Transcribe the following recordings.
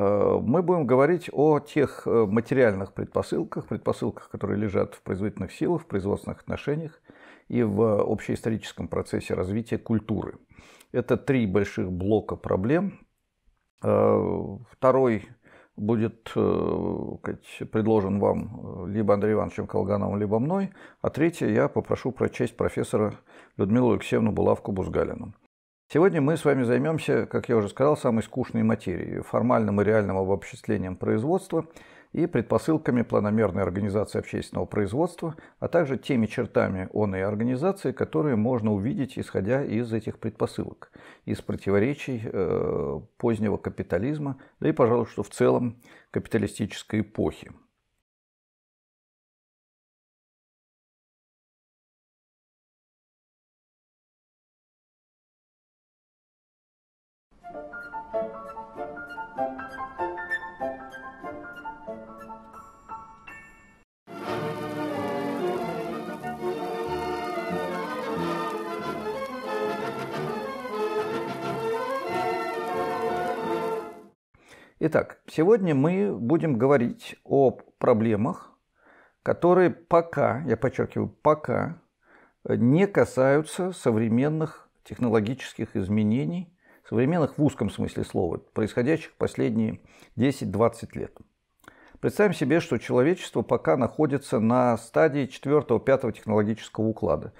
Э, мы будем говорить о тех э, материальных предпосылках, предпосылках, которые лежат в производительных силах, в производственных отношениях и в э, общеисторическом процессе развития культуры. Это три больших блока проблем. Второй будет предложен вам либо Андреем Ивановичем Колгановым, либо мной, а третье я попрошу прочесть профессора Людмилу Алексеевну Булавку-Бузгалину. Сегодня мы с вами займемся, как я уже сказал, самой скучной материей, формальным и реальным обобществлением производства и предпосылками планомерной организации общественного производства, а также теми чертами он и организации, которые можно увидеть, исходя из этих предпосылок, из противоречий э, позднего капитализма, да и, пожалуй, что в целом капиталистической эпохи. Итак, сегодня мы будем говорить о проблемах, которые пока, я подчеркиваю, пока не касаются современных технологических изменений, современных в узком смысле слова, происходящих последние 10-20 лет. Представим себе, что человечество пока находится на стадии 4-5 технологического уклада.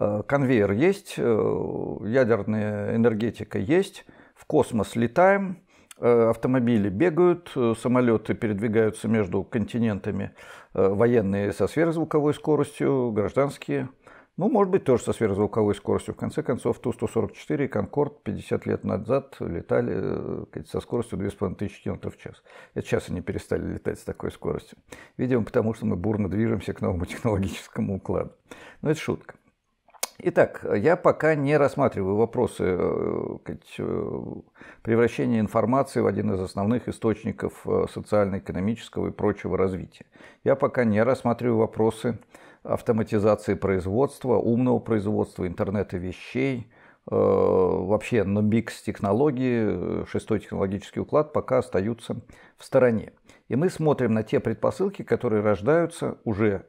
Э, конвейер есть, э, ядерная энергетика есть, в космос летаем – Э, автомобили бегают, э, самолеты передвигаются между континентами, э, военные со сверхзвуковой скоростью, гражданские, ну, может быть, тоже со сверхзвуковой скоростью. В конце концов, Ту-144 и Конкорд 50 лет назад летали со скоростью 2500 км в час. И сейчас они перестали летать с такой скоростью. Видимо, потому что мы бурно движемся к новому технологическому укладу. Но ну, это шутка. Итак, я пока не рассматриваю вопросы э, э, превращения информации в один из основных источников э, социально-экономического и прочего развития. Я пока не рассматриваю вопросы автоматизации производства, умного производства, интернета вещей, вообще на бикс технологии, шестой технологический уклад пока остаются в стороне. И мы смотрим на те предпосылки, которые рождаются уже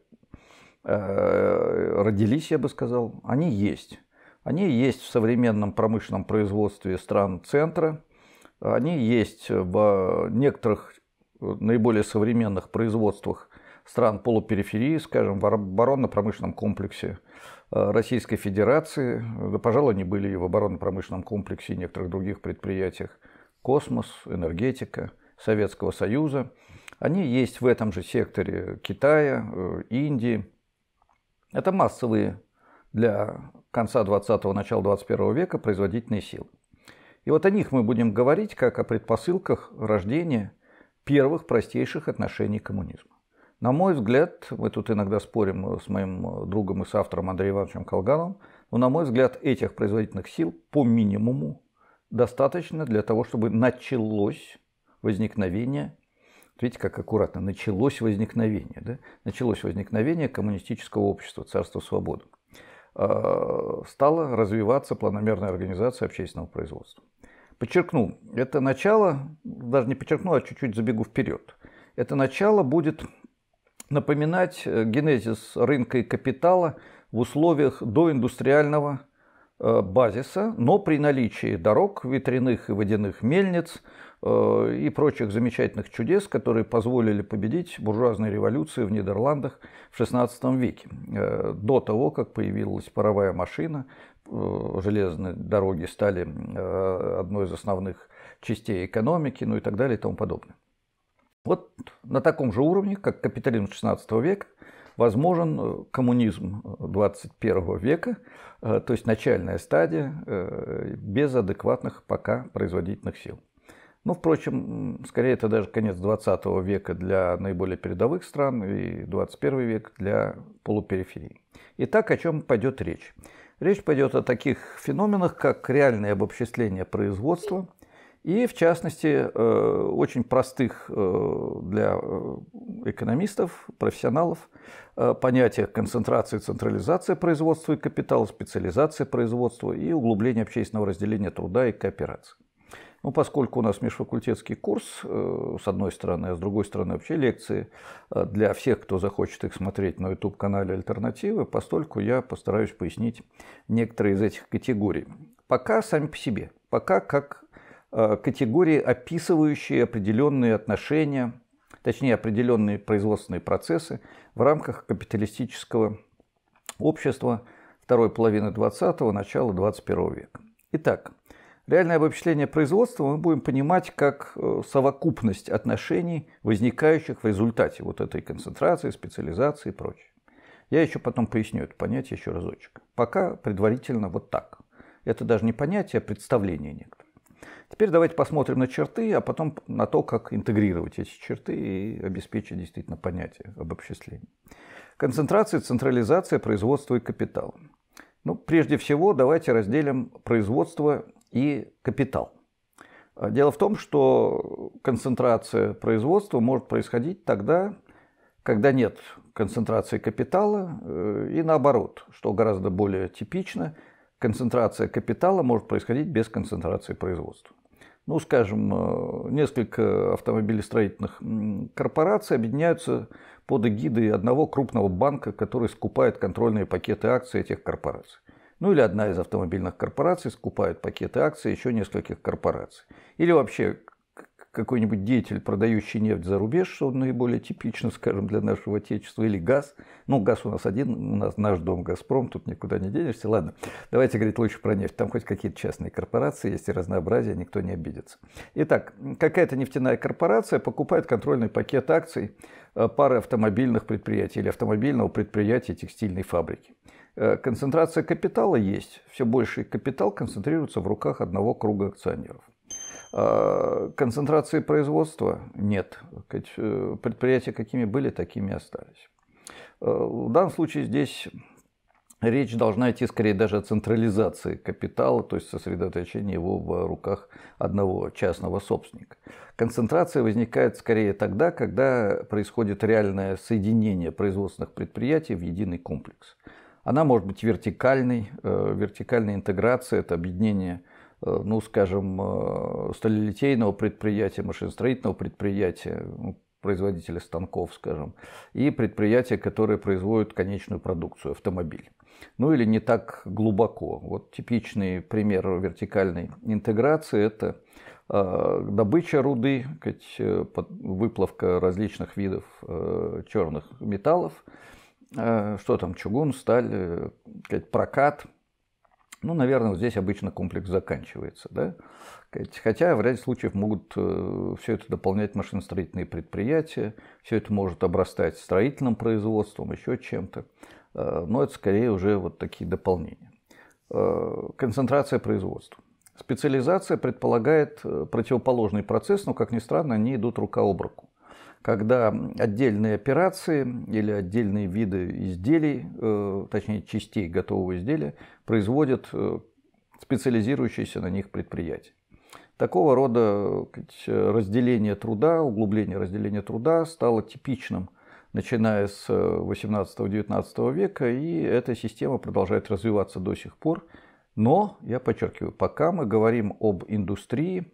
Э, родились, я бы сказал, они есть. Они есть в современном промышленном производстве стран центра, они есть в некоторых э, наиболее современных производствах стран полупериферии, скажем, в оборонно-промышленном комплексе э, Российской Федерации, да, пожалуй, они были и в оборонно-промышленном комплексе и некоторых других предприятиях, космос, энергетика, Советского Союза. Они есть в этом же секторе Китая, Индии – это массовые для конца 20-го, начала 21 века производительные силы. И вот о них мы будем говорить как о предпосылках рождения первых простейших отношений к коммунизму. На мой взгляд, мы тут иногда спорим с моим другом и с автором Андреем Ивановичем Колгановым, но на мой взгляд этих производительных сил по минимуму достаточно для того, чтобы началось возникновение Видите, как аккуратно. Началось возникновение. Да? Началось возникновение коммунистического общества, царства свободы. А, стала развиваться планомерная организация общественного производства. Подчеркну, это начало, даже не подчеркну, а чуть-чуть забегу вперед. Это начало будет напоминать э, генезис рынка и капитала в условиях доиндустриального Э, базиса, но при наличии дорог, ветряных и водяных мельниц э, и прочих замечательных чудес, которые позволили победить буржуазной революции в Нидерландах в XVI веке, э, до того, как появилась паровая машина, железные дороги стали одной из основных частей экономики, ну и так далее и тому подобное. Вот на таком же уровне, как капитализм XVI века, возможен э, коммунизм 21 э, века, э, то есть начальная стадия без адекватных пока производительных сил. Ну, впрочем, скорее это даже конец 20 века для наиболее передовых стран и 21 век для полупериферии. Итак, о чем пойдет речь? Речь пойдет о таких феноменах, как реальное обобществление производства, и, в частности, э, очень простых э, для э, экономистов, профессионалов понятиях концентрации и централизация производства и капитала, специализация производства и углубление общественного разделения труда и кооперации. Ну, поскольку у нас межфакультетский курс, с одной стороны, а с другой стороны вообще лекции для всех, кто захочет их смотреть на YouTube-канале «Альтернативы», постольку я постараюсь пояснить некоторые из этих категорий. Пока сами по себе, пока как Э, категории, описывающие определенные отношения, точнее определенные производственные процессы в рамках капиталистического общества второй половины 20-го, начала 21 века. Итак, реальное обобщение производства мы будем понимать как э, совокупность отношений, возникающих в результате вот этой концентрации, специализации и прочее. Я еще потом поясню это понятие еще разочек. Пока предварительно вот так. Это даже не понятие, а представление некоторое. Теперь давайте посмотрим на черты, а потом на то, как интегрировать эти черты и обеспечить действительно понятие об обчислении. Концентрация, централизация, производство и капитал. Ну, прежде всего, давайте разделим производство и капитал. А, дело в том, что концентрация производства может происходить тогда, когда нет концентрации капитала, э, и наоборот, что гораздо более типично, концентрация капитала может происходить без концентрации производства ну, скажем, э, несколько автомобилестроительных корпораций объединяются под эгидой одного крупного банка, который скупает контрольные пакеты акций этих корпораций. Ну или одна из автомобильных корпораций скупает пакеты акций еще нескольких корпораций. Или вообще какой-нибудь деятель, продающий нефть за рубеж, что наиболее типично, скажем, для нашего отечества, или газ. Ну, газ у нас один, у нас наш дом «Газпром», тут никуда не денешься. Ладно, давайте говорить лучше про нефть. Там хоть какие-то частные корпорации есть и разнообразие, никто не обидится. Итак, какая-то нефтяная корпорация покупает контрольный пакет акций э, пары автомобильных предприятий или автомобильного предприятия текстильной фабрики э, концентрация капитала есть. Все больше капитал концентрируется в руках одного круга акционеров. А, концентрации производства нет. Э, предприятия какими были, такими и остались. А, в данном случае здесь речь должна идти скорее даже о централизации капитала, то есть сосредоточении его в руках одного частного собственника. Концентрация возникает скорее тогда, когда происходит реальное соединение производственных предприятий в единый комплекс. Она может быть вертикальной. Э, вертикальная интеграция – это объединение – Э, ну, скажем, э, сталилитейного предприятия, машиностроительного предприятия, ну, производителя станков, скажем, и предприятия, которые производят конечную продукцию, автомобиль. Ну или не так глубоко. Вот типичный пример вертикальной интеграции – это э, добыча руды, выплавка различных видов черных металлов, что там, чугун, сталь, прокат – ну, наверное, вот здесь обычно комплекс заканчивается. Да? Хотя в ряде случаев могут э, все это дополнять машиностроительные предприятия, все это может обрастать строительным производством, еще чем-то. Э, но это скорее уже вот такие дополнения. Э, концентрация производства. Специализация предполагает противоположный процесс, но, как ни странно, они идут рука об руку когда отдельные операции или отдельные виды изделий, э, точнее частей готового изделия, производят э, специализирующиеся на них предприятия. Такого рода э, разделение труда, углубление разделения труда стало типичным начиная с 18-19 века, и эта система продолжает развиваться до сих пор. Но, я подчеркиваю, пока мы говорим об индустрии,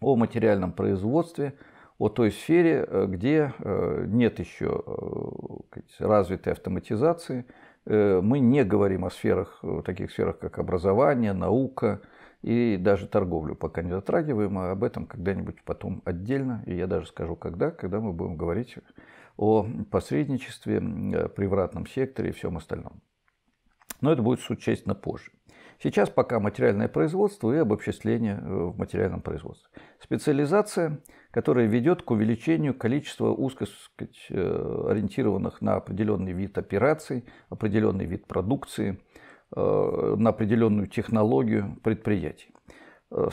о материальном производстве – о той сфере, э, где э, нет еще э, развитой автоматизации. Мы не говорим о сферах, таких сферах, как образование, наука и даже торговлю пока не затрагиваем, а об этом когда-нибудь потом отдельно, и я даже скажу когда, когда мы будем говорить о посредничестве, привратном секторе и всем остальном. Но это будет суть существенно позже. Сейчас пока материальное производство и обобщение э, в материальном производстве. Специализация, которая ведет к увеличению количества узко сказать, э, ориентированных на определенный вид операций, определенный вид продукции, э, на определенную технологию предприятий.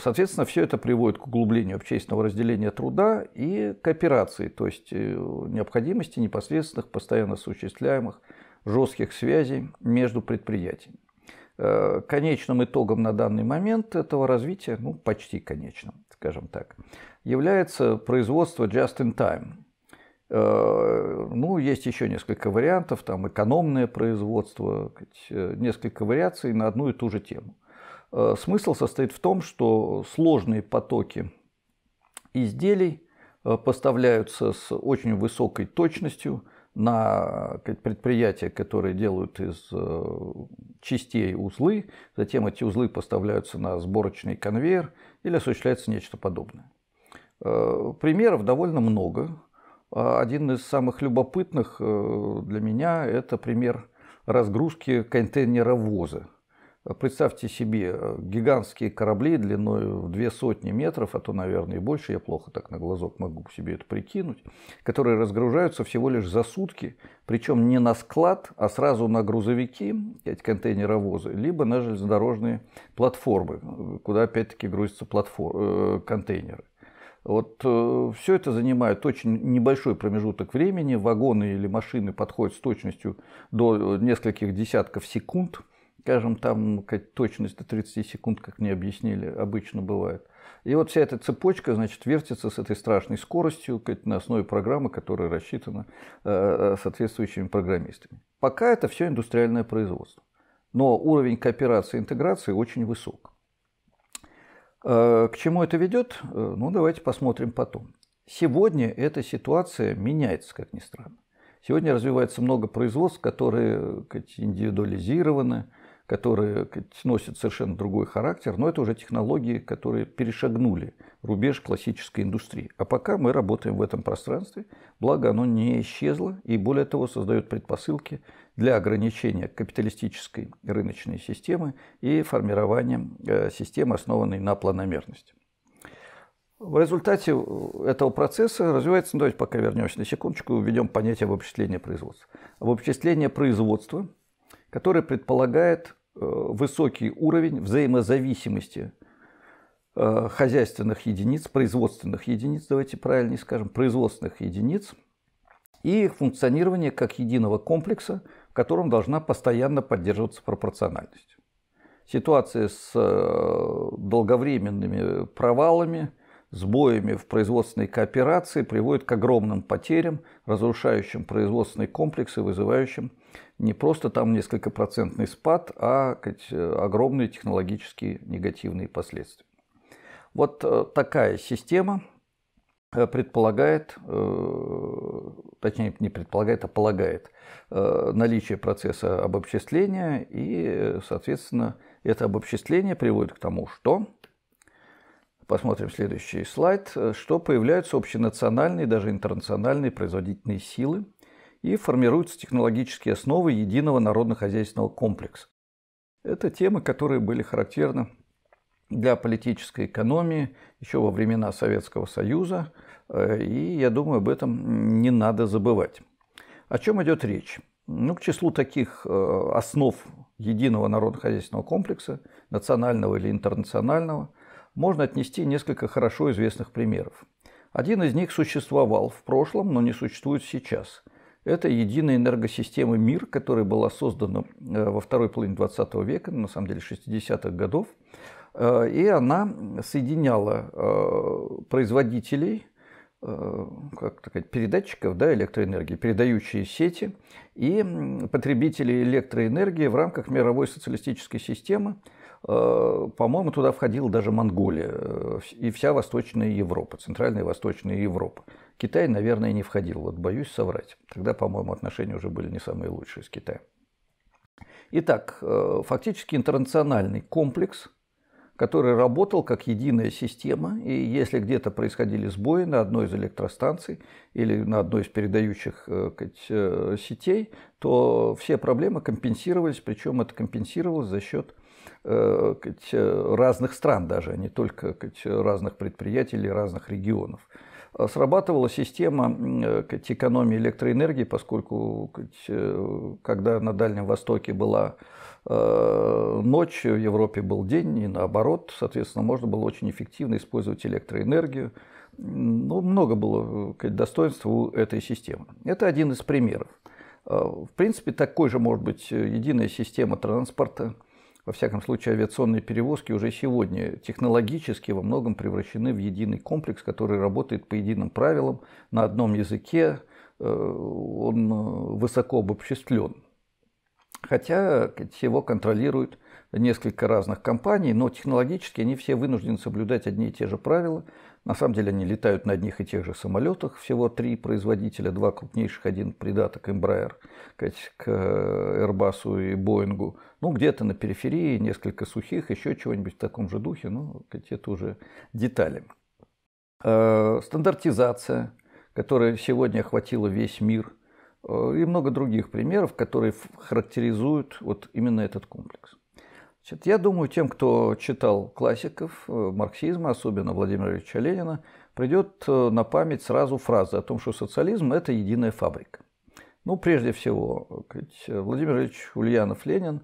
Соответственно, все это приводит к углублению общественного разделения труда и кооперации, то есть необходимости непосредственных, постоянно осуществляемых жестких связей между предприятиями. Э, конечным итогом на данный момент этого развития, ну почти конечным, скажем так, является производство just-in-time. Э, ну, есть еще несколько вариантов, там экономное производство, э, несколько вариаций на одну и ту же тему. Смысл состоит в том, что сложные потоки изделий поставляются с очень высокой точностью – на предприятия, которые делают из э, частей узлы, затем эти узлы поставляются на сборочный конвейер или осуществляется нечто подобное. Э, примеров довольно много. Э, один из самых любопытных для меня – это пример разгрузки контейнера воза. Представьте себе э, гигантские корабли длиной в две сотни метров, а то, наверное, и больше, я плохо так на глазок могу себе это прикинуть, которые разгружаются всего лишь за сутки, причем не на склад, а сразу на грузовики, эти контейнеровозы, либо на железнодорожные платформы, куда опять-таки грузятся платформ, э, контейнеры. Вот э, все это занимает очень небольшой промежуток времени. Вагоны или машины подходят с точностью до э, нескольких десятков секунд – скажем, там точность до 30 секунд, как мне объяснили, обычно бывает. И вот вся эта цепочка, значит, вертится с этой страшной скоростью на основе программы, которая рассчитана э, э, соответствующими программистами. Пока это все индустриальное производство. Но уровень кооперации и интеграции очень высок. Э, к чему это ведет? Ну, давайте посмотрим потом. Сегодня эта ситуация меняется, как ни странно. Сегодня развивается много производств, которые сказать, индивидуализированы, которые носят совершенно другой характер, но это уже технологии, которые перешагнули рубеж классической индустрии. А пока мы работаем в этом пространстве, благо оно не исчезло и, более того, создает предпосылки для ограничения капиталистической рыночной системы и формирования э, системы, основанной на планомерности. В результате этого процесса развивается, ну, давайте пока вернемся на секундочку, введем понятие обобщения производства. Обобщение производства, которое предполагает Э, высокий уровень взаимозависимости э, хозяйственных единиц, производственных единиц, давайте правильнее скажем, производственных единиц и их функционирование как единого комплекса, в котором должна постоянно поддерживаться пропорциональность. Ситуация с э, долговременными провалами, сбоями в производственной кооперации приводит к огромным потерям, разрушающим производственные комплексы, вызывающим не просто там несколько процентный спад, а сказать, огромные технологические негативные последствия. Вот э, такая система э, предполагает, э, точнее не предполагает, а полагает наличие процесса обобществления, и, соответственно, это обобществление приводит к тому, что посмотрим следующий слайд, что появляются общенациональные, даже интернациональные производительные силы и формируются технологические основы единого народно-хозяйственного комплекса. Это темы, которые были характерны для политической экономии еще во времена Советского Союза, э, и я думаю, об этом не надо забывать. О чем идет речь? Ну, к числу таких э, основ единого народно-хозяйственного комплекса, национального или интернационального, можно отнести несколько хорошо известных примеров. Один из них существовал в прошлом, но не существует сейчас. Это единая энергосистема «Мир», которая была создана э, во второй половине 20 века, на самом деле 60-х годов. Э, и она соединяла э, производителей, как сказать, передатчиков да, электроэнергии, передающие сети, и потребителей электроэнергии в рамках мировой социалистической системы – Э, по-моему, туда входила даже Монголия э, и вся Восточная Европа, Центральная и Восточная Европа. Китай, наверное, не входил, вот боюсь соврать. Тогда, по-моему, отношения уже были не самые лучшие с Китаем. Итак, э, фактически интернациональный комплекс, который работал как единая система, и если где-то происходили сбои на одной из электростанций или на одной из передающих сказать, сетей, то все проблемы компенсировались, причем это компенсировалось за счет Э, э, разных стран даже, а не только разных предприятий или разных регионов. Э, срабатывала система экономии электроэнергии, поскольку когда на Дальнем Востоке была ночь, в Европе был день, и наоборот, соответственно, можно было очень эффективно использовать электроэнергию. Ну, много было достоинств у этой системы. Это один из примеров. В принципе, такой же может быть единая система транспорта – во всяком случае, авиационные перевозки уже сегодня технологически во многом превращены в единый комплекс, который работает по единым правилам, на одном языке, э, он э, высоко обобществлен. Хотя его контролируют несколько разных компаний, но технологически они все вынуждены соблюдать одни и те же правила. На самом деле они летают на одних и тех же самолетах. Всего три производителя, два крупнейших, один придаток Embraer к э, Airbus и Boeing. Ну, где-то на периферии несколько сухих, еще чего-нибудь в таком же духе, но ну, это уже детали. Э, стандартизация, которая сегодня охватила весь мир, э, и много других примеров, которые характеризуют вот именно этот комплекс. Значит, я думаю, тем, кто читал классиков э, марксизма, особенно Владимира Ильича Ленина, придет э, на память сразу фраза о том, что социализм – это единая фабрика. Ну, прежде всего, э, Владимир Ильич Ульянов-Ленин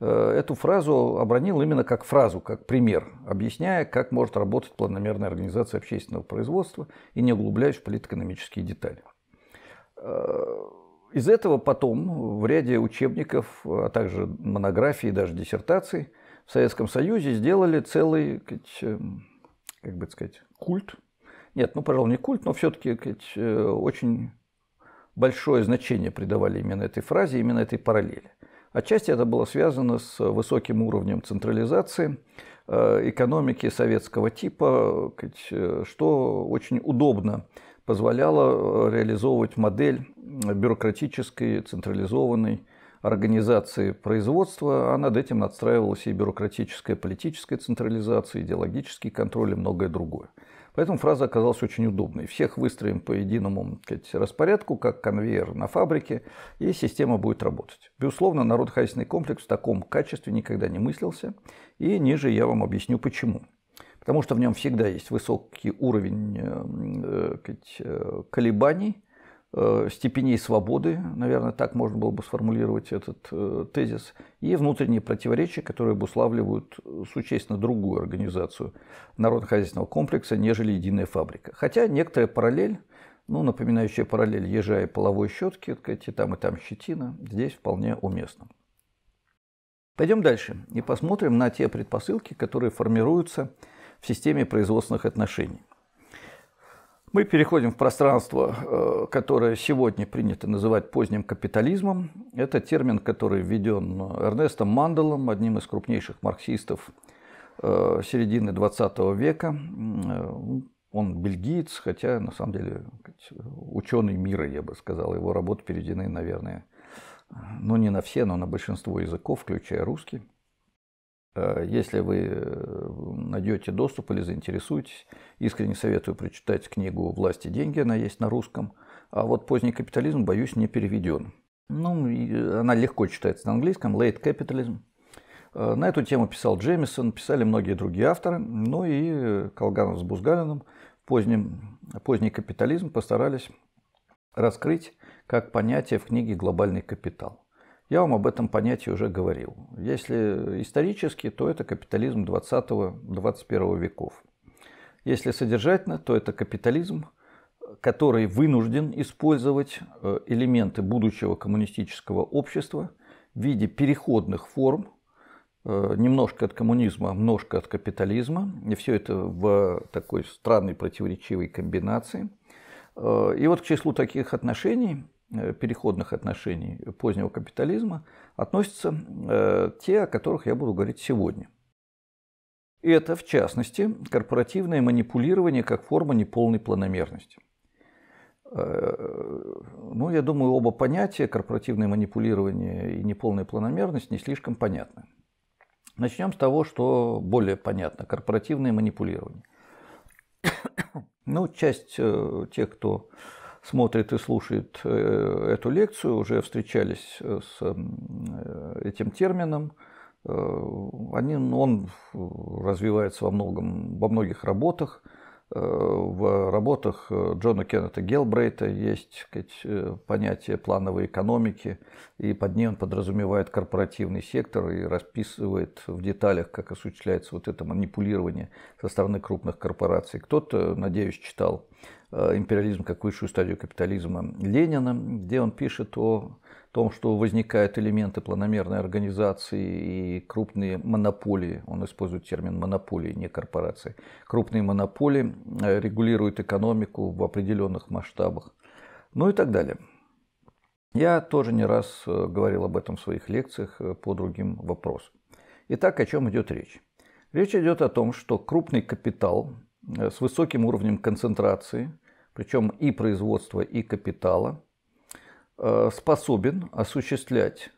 эту фразу обронил именно как фразу, как пример, объясняя, как может работать планомерная организация общественного производства и не углубляясь в политэкономические детали. Из этого потом в ряде учебников, а также монографий, даже диссертаций в Советском Союзе сделали целый, э, как бы сказать, культ. Нет, ну, пожалуй, не культ, но все-таки э, очень большое значение придавали именно этой фразе, именно этой параллели. Отчасти это было связано с высоким уровнем централизации э, экономики советского типа, что очень удобно позволяло э, реализовывать модель э, бюрократической, централизованной организации производства, а над этим надстраивалась и бюрократическая политическая централизация, идеологический контроль и многое другое. Поэтому фраза оказалась очень удобной. Всех выстроим по единому сказать, распорядку, как конвейер на фабрике, и система будет работать. Безусловно, народ-хозяйственный комплекс в таком качестве никогда не мыслился, и ниже я вам объясню почему потому что в нем всегда есть высокий уровень эм, э, э, колебаний, э, степеней свободы, наверное, так можно было бы сформулировать этот тезис, и внутренние противоречия, которые обуславливают существенно другую организацию народно-хозяйственного комплекса, нежели единая фабрика. Хотя некоторая параллель, ну, напоминающая параллель ежа и половой щетки, и там, и там щетина, здесь вполне уместно. Пойдем дальше и посмотрим на те предпосылки, которые формируются в системе производственных отношений. Мы переходим в пространство, э, которое сегодня принято называть поздним капитализмом. Это термин, который введен э, Эрнестом Манделом, одним из крупнейших марксистов э, середины 20 века. Он бельгиец, хотя на самом деле ученый мира, я бы сказал. Его работы переведены, наверное, ну не на все, но на большинство языков, включая русский. Э, если вы э, найдете доступ или заинтересуетесь, искренне советую прочитать книгу «Власть и деньги», она есть на русском. А вот «Поздний капитализм», боюсь, не переведен. Ну, она легко читается на английском, «Late Capitalism». Э, на эту тему писал Джемисон, писали многие другие авторы, ну и Колганов с Бузгалиным поздним, «Поздний капитализм» постарались раскрыть как понятие в книге «Глобальный капитал». Я вам об этом понятии уже говорил. Если исторически, то это капитализм 20-21 веков. Если содержательно, то это капитализм, который вынужден использовать э, элементы будущего коммунистического общества в виде переходных форм, э, немножко от коммунизма, немножко от капитализма, и все это в такой странной противоречивой комбинации. Э, и вот к числу таких отношений – Э, переходных отношений позднего капитализма относятся э, те, о которых я буду говорить сегодня. Это, в частности, корпоративное манипулирование как форма неполной планомерности. Э, ну, я думаю, оба понятия, корпоративное манипулирование и неполная планомерность, не слишком понятны. Начнем с того, что более понятно – корпоративное манипулирование. Ну, часть тех, кто смотрит и слушает э, эту лекцию, уже встречались э, с э, этим термином. Они, он развивается во, многом, во многих работах – Э, в работах э, Джона Кеннета Гелбрейта есть сказать, э, понятие плановой экономики, и под ней он подразумевает корпоративный сектор и расписывает в деталях, как осуществляется вот это манипулирование со стороны крупных корпораций. Кто-то, надеюсь, читал «Империализм как высшую стадию капитализма» Ленина, где он пишет о том, что возникают элементы планомерной организации и крупные монополии, он использует термин монополии, не корпорации, крупные монополии э, регулируют экономику в определенных масштабах, ну и так далее. Я тоже не раз э, говорил об этом в своих лекциях э, по другим вопросам. Итак, о чем идет речь? Речь идет о том, что крупный капитал с высоким уровнем концентрации, причем и производства, и капитала – Э, способен осуществлять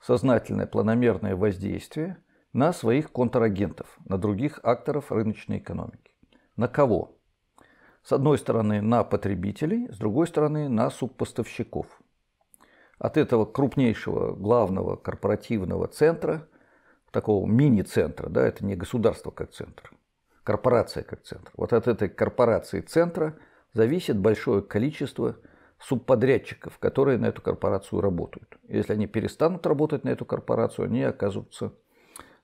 сознательное планомерное воздействие на своих контрагентов, на других акторов рыночной экономики. На кого? С одной стороны, на потребителей, с другой стороны, на субпоставщиков. От этого крупнейшего главного корпоративного центра, такого мини-центра, да, это не государство как центр, корпорация как центр. Вот от этой корпорации центра зависит большое количество субподрядчиков, которые на эту корпорацию работают. Если они перестанут работать на эту корпорацию, они оказываются,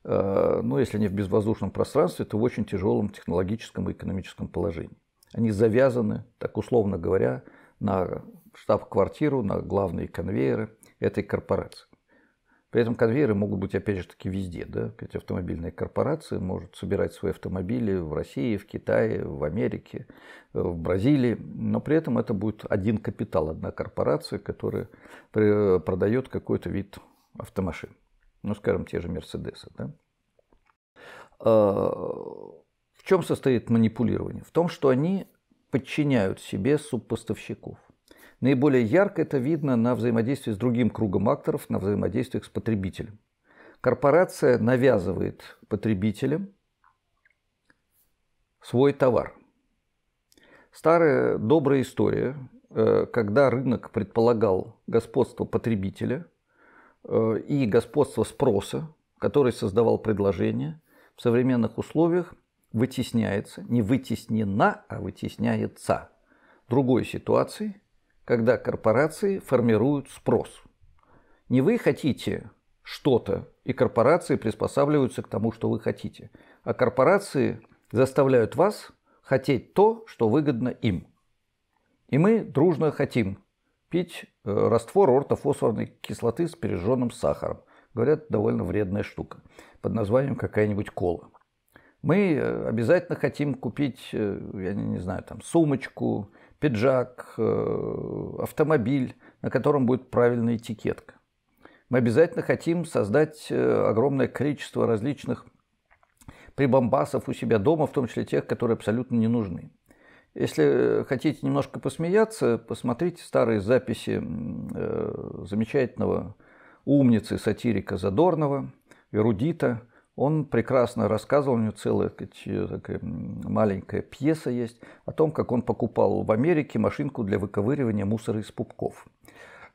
э, ну, если не в безвоздушном пространстве, то в очень тяжелом технологическом и экономическом положении. Они завязаны, так условно говоря, на штаб-квартиру, на главные конвейеры этой корпорации. При этом конвейеры могут быть, опять же таки, везде. Да? Ведь автомобильные корпорации могут собирать свои автомобили в России, в Китае, в Америке, э, в Бразилии. Но при этом это будет один капитал, одна корпорация, которая э, продает какой-то вид автомашин. Ну, скажем, те же Мерседесы. Да? А, в чем состоит манипулирование? В том, что они подчиняют себе субпоставщиков. Наиболее ярко это видно на взаимодействии с другим кругом акторов, на взаимодействиях с потребителем. Корпорация навязывает потребителям свой товар. Старая добрая история, э, когда рынок предполагал господство потребителя э, и господство спроса, который создавал предложение, в современных условиях вытесняется, не вытеснена, а вытесняется другой ситуацией, когда корпорации формируют спрос. Не вы хотите что-то, и корпорации приспосабливаются к тому, что вы хотите, а корпорации заставляют вас хотеть то, что выгодно им. И мы дружно хотим пить э, раствор ортофосфорной кислоты с пережженным сахаром. Говорят, довольно вредная штука под названием какая-нибудь кола. Мы э, обязательно хотим купить, э, я не знаю, там сумочку, пиджак, э, автомобиль, на котором будет правильная этикетка. Мы обязательно хотим создать э, огромное количество различных прибамбасов у себя дома, в том числе тех, которые абсолютно не нужны. Если хотите немножко посмеяться, посмотрите старые записи э, замечательного умницы сатирика Задорнова, эрудита, он прекрасно рассказывал, у него целая такая маленькая пьеса есть о том, как он покупал в Америке машинку для выковыривания мусора из пупков.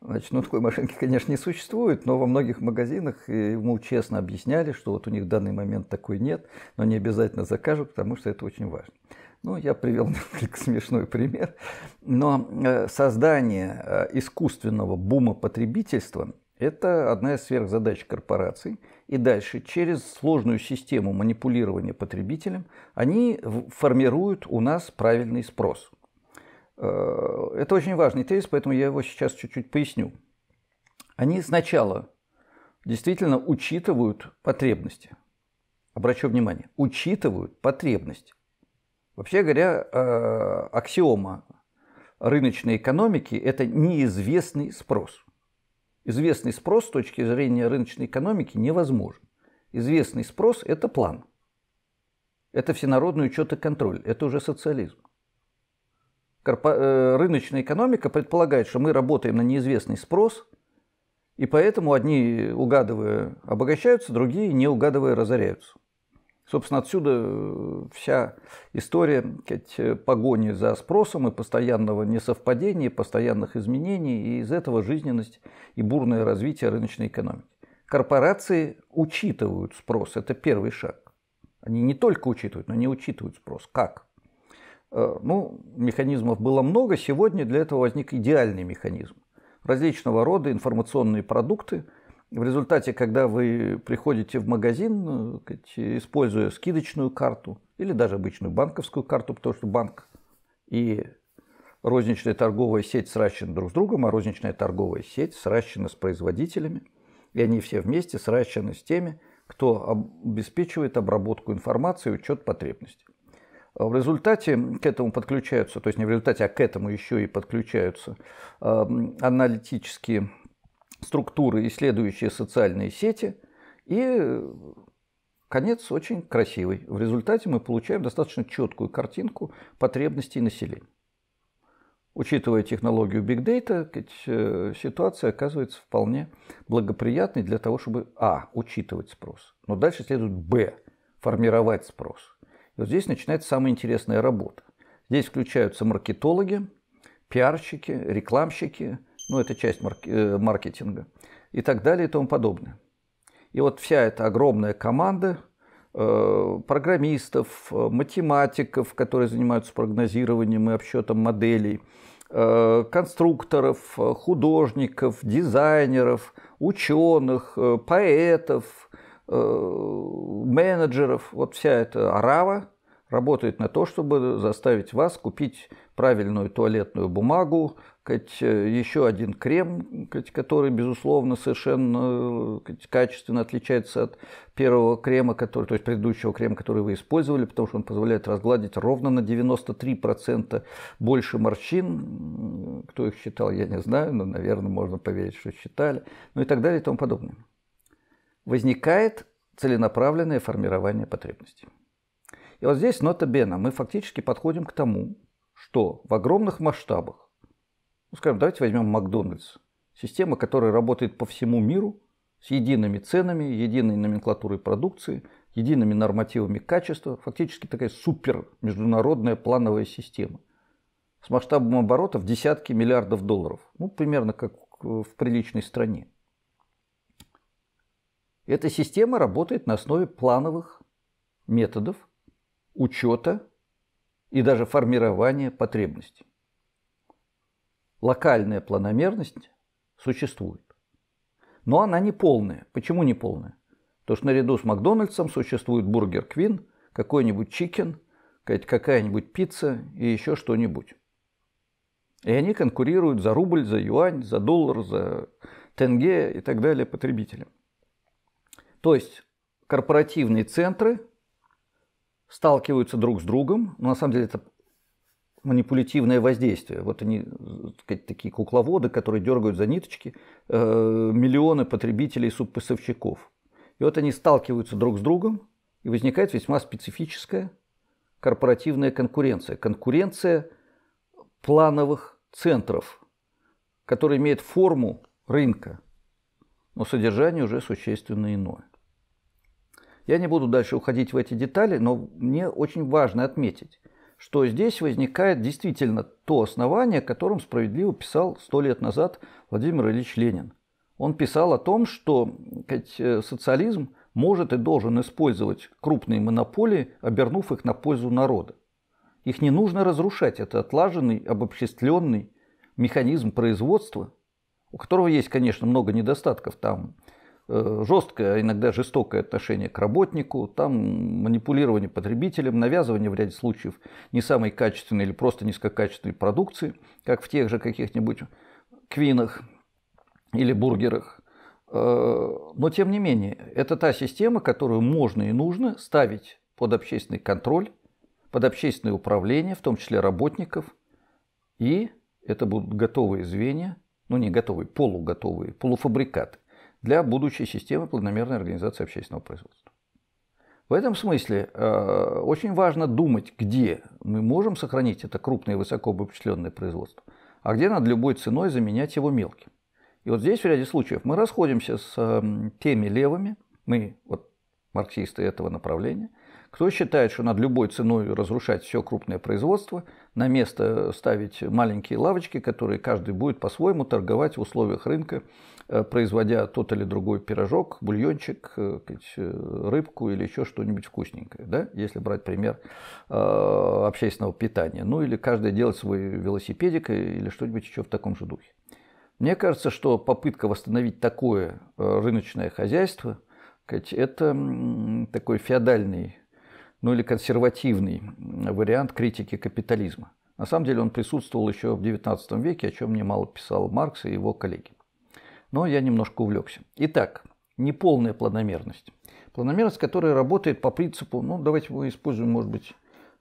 Значит, ну такой машинки, конечно, не существует, но во многих магазинах ему честно объясняли, что вот у них в данный момент такой нет, но не обязательно закажут, потому что это очень важно. Ну, я привел несколько смешной пример, но э, создание э, искусственного бума потребительства – это одна из сверхзадач корпораций – и дальше через сложную систему манипулирования потребителем они формируют у нас правильный спрос. Э, это очень важный тезис, поэтому я его сейчас чуть-чуть поясню. Они сначала действительно учитывают потребности. Обращу внимание, учитывают потребности. Вообще говоря, э, аксиома рыночной экономики – это неизвестный спрос. Известный спрос с точки зрения рыночной экономики невозможен. Известный спрос – это план. Это всенародный учет и контроль. Это уже социализм. Корпо... Э, рыночная экономика предполагает, что мы работаем на неизвестный спрос, и поэтому одни, угадывая, обогащаются, другие, не угадывая, разоряются. Собственно, отсюда э, вся история сказать, погони за спросом и постоянного несовпадения, постоянных изменений, и из этого жизненность и бурное развитие рыночной экономики. Корпорации учитывают спрос, это первый шаг. Они не только учитывают, но не учитывают спрос. Как? Э, ну, механизмов было много, сегодня для этого возник идеальный механизм. Различного рода информационные продукты – в результате, когда вы приходите в магазин, э, используя скидочную карту или даже обычную банковскую карту, потому что банк и розничная торговая сеть сращены друг с другом, а розничная торговая сеть сращена с производителями, и они все вместе сращены с теми, кто обеспечивает обработку информации и учет потребностей. В результате к этому подключаются, то есть не в результате, а к этому еще и подключаются эм, аналитические структуры, исследующие социальные сети, и конец очень красивый. В результате мы получаем достаточно четкую картинку потребностей населения. Учитывая технологию Big Data, э, ситуация оказывается вполне благоприятной для того, чтобы а. учитывать спрос, но дальше следует б. формировать спрос. И вот здесь начинается самая интересная работа. Здесь включаются маркетологи, пиарщики, рекламщики – ну, это часть марк э, маркетинга, и так далее и тому подобное. И вот вся эта огромная команда э, программистов, э, математиков, которые занимаются прогнозированием и обсчетом моделей, э, конструкторов, э, художников, дизайнеров, ученых, э, поэтов, менеджеров, вот вся эта арава работает на то, чтобы заставить вас купить правильную туалетную бумагу, сказать, э, еще один крем, который, безусловно, совершенно э, сказать, качественно отличается от первого крема, который, то есть предыдущего крема, который вы использовали, потому что он позволяет разгладить ровно на 93% больше морщин. Кто их считал, я не знаю, но, наверное, можно поверить, что считали, ну и так далее и тому подобное. Возникает целенаправленное формирование потребностей. И вот здесь нота Бена. Мы фактически подходим к тому, что в огромных масштабах ну, скажем, давайте возьмем Макдональдс. Система, которая работает по всему миру, с едиными ценами, единой номенклатурой продукции, едиными нормативами качества. Фактически такая супер международная плановая система. С масштабом оборотов десятки миллиардов долларов. Ну, примерно как в приличной стране. Эта система работает на основе плановых методов учета и даже формирования потребностей локальная планомерность существует. Но она не полная. Почему не полная? Потому что наряду с Макдональдсом существует бургер Квин, какой-нибудь чикен, какая-нибудь пицца и еще что-нибудь. И они конкурируют за рубль, за юань, за доллар, за тенге и так далее потребителям. То есть корпоративные центры сталкиваются друг с другом, но на самом деле это манипулятивное воздействие. Вот они, сказать, такие кукловоды, которые дергают за ниточки э, миллионы потребителей и субпоставщиков. И вот они сталкиваются друг с другом, и возникает весьма специфическая корпоративная конкуренция. Конкуренция плановых центров, которые имеют форму рынка, но содержание уже существенно иное. Я не буду дальше уходить в эти детали, но мне очень важно отметить, что здесь возникает действительно то основание, которым справедливо писал сто лет назад Владимир Ильич Ленин. Он писал о том, что э, социализм может и должен использовать крупные монополии, обернув их на пользу народа. Их не нужно разрушать. Это отлаженный, обобществленный механизм производства, у которого есть, конечно, много недостатков. Там Э, жесткое, а иногда жестокое отношение к работнику, там манипулирование потребителем, навязывание в ряде случаев не самой качественной или просто низкокачественной продукции, как в тех же каких-нибудь квинах или бургерах. Э, но тем не менее, это та система, которую можно и нужно ставить под общественный контроль, под общественное управление, в том числе работников, и это будут готовые звенья, ну не готовые, полуготовые, полуфабрикаты для будущей системы планомерной организации общественного производства. В этом смысле э, очень важно думать, где мы можем сохранить это крупное и высоко обобщенное производство, а где надо любой ценой заменять его мелким. И вот здесь в ряде случаев мы расходимся с э, теми левыми, мы, вот марксисты этого направления, кто считает, что надо любой ценой разрушать все крупное производство, на место ставить маленькие лавочки, которые каждый будет по-своему торговать в условиях рынка Э, производя тот или другой пирожок, бульончик, э, э, рыбку или еще что-нибудь вкусненькое, да? если брать пример общественного питания. Ну или каждый делать свой велосипедик или что-нибудь еще в таком же духе. Мне кажется, что попытка восстановить такое рыночное хозяйство – это такой феодальный, ну или консервативный вариант критики капитализма. На самом деле он присутствовал еще в XIX веке, о чем немало писал Маркс и его коллеги но я немножко увлекся. Итак, неполная планомерность. Планомерность, которая работает по принципу, ну, давайте мы используем, может быть,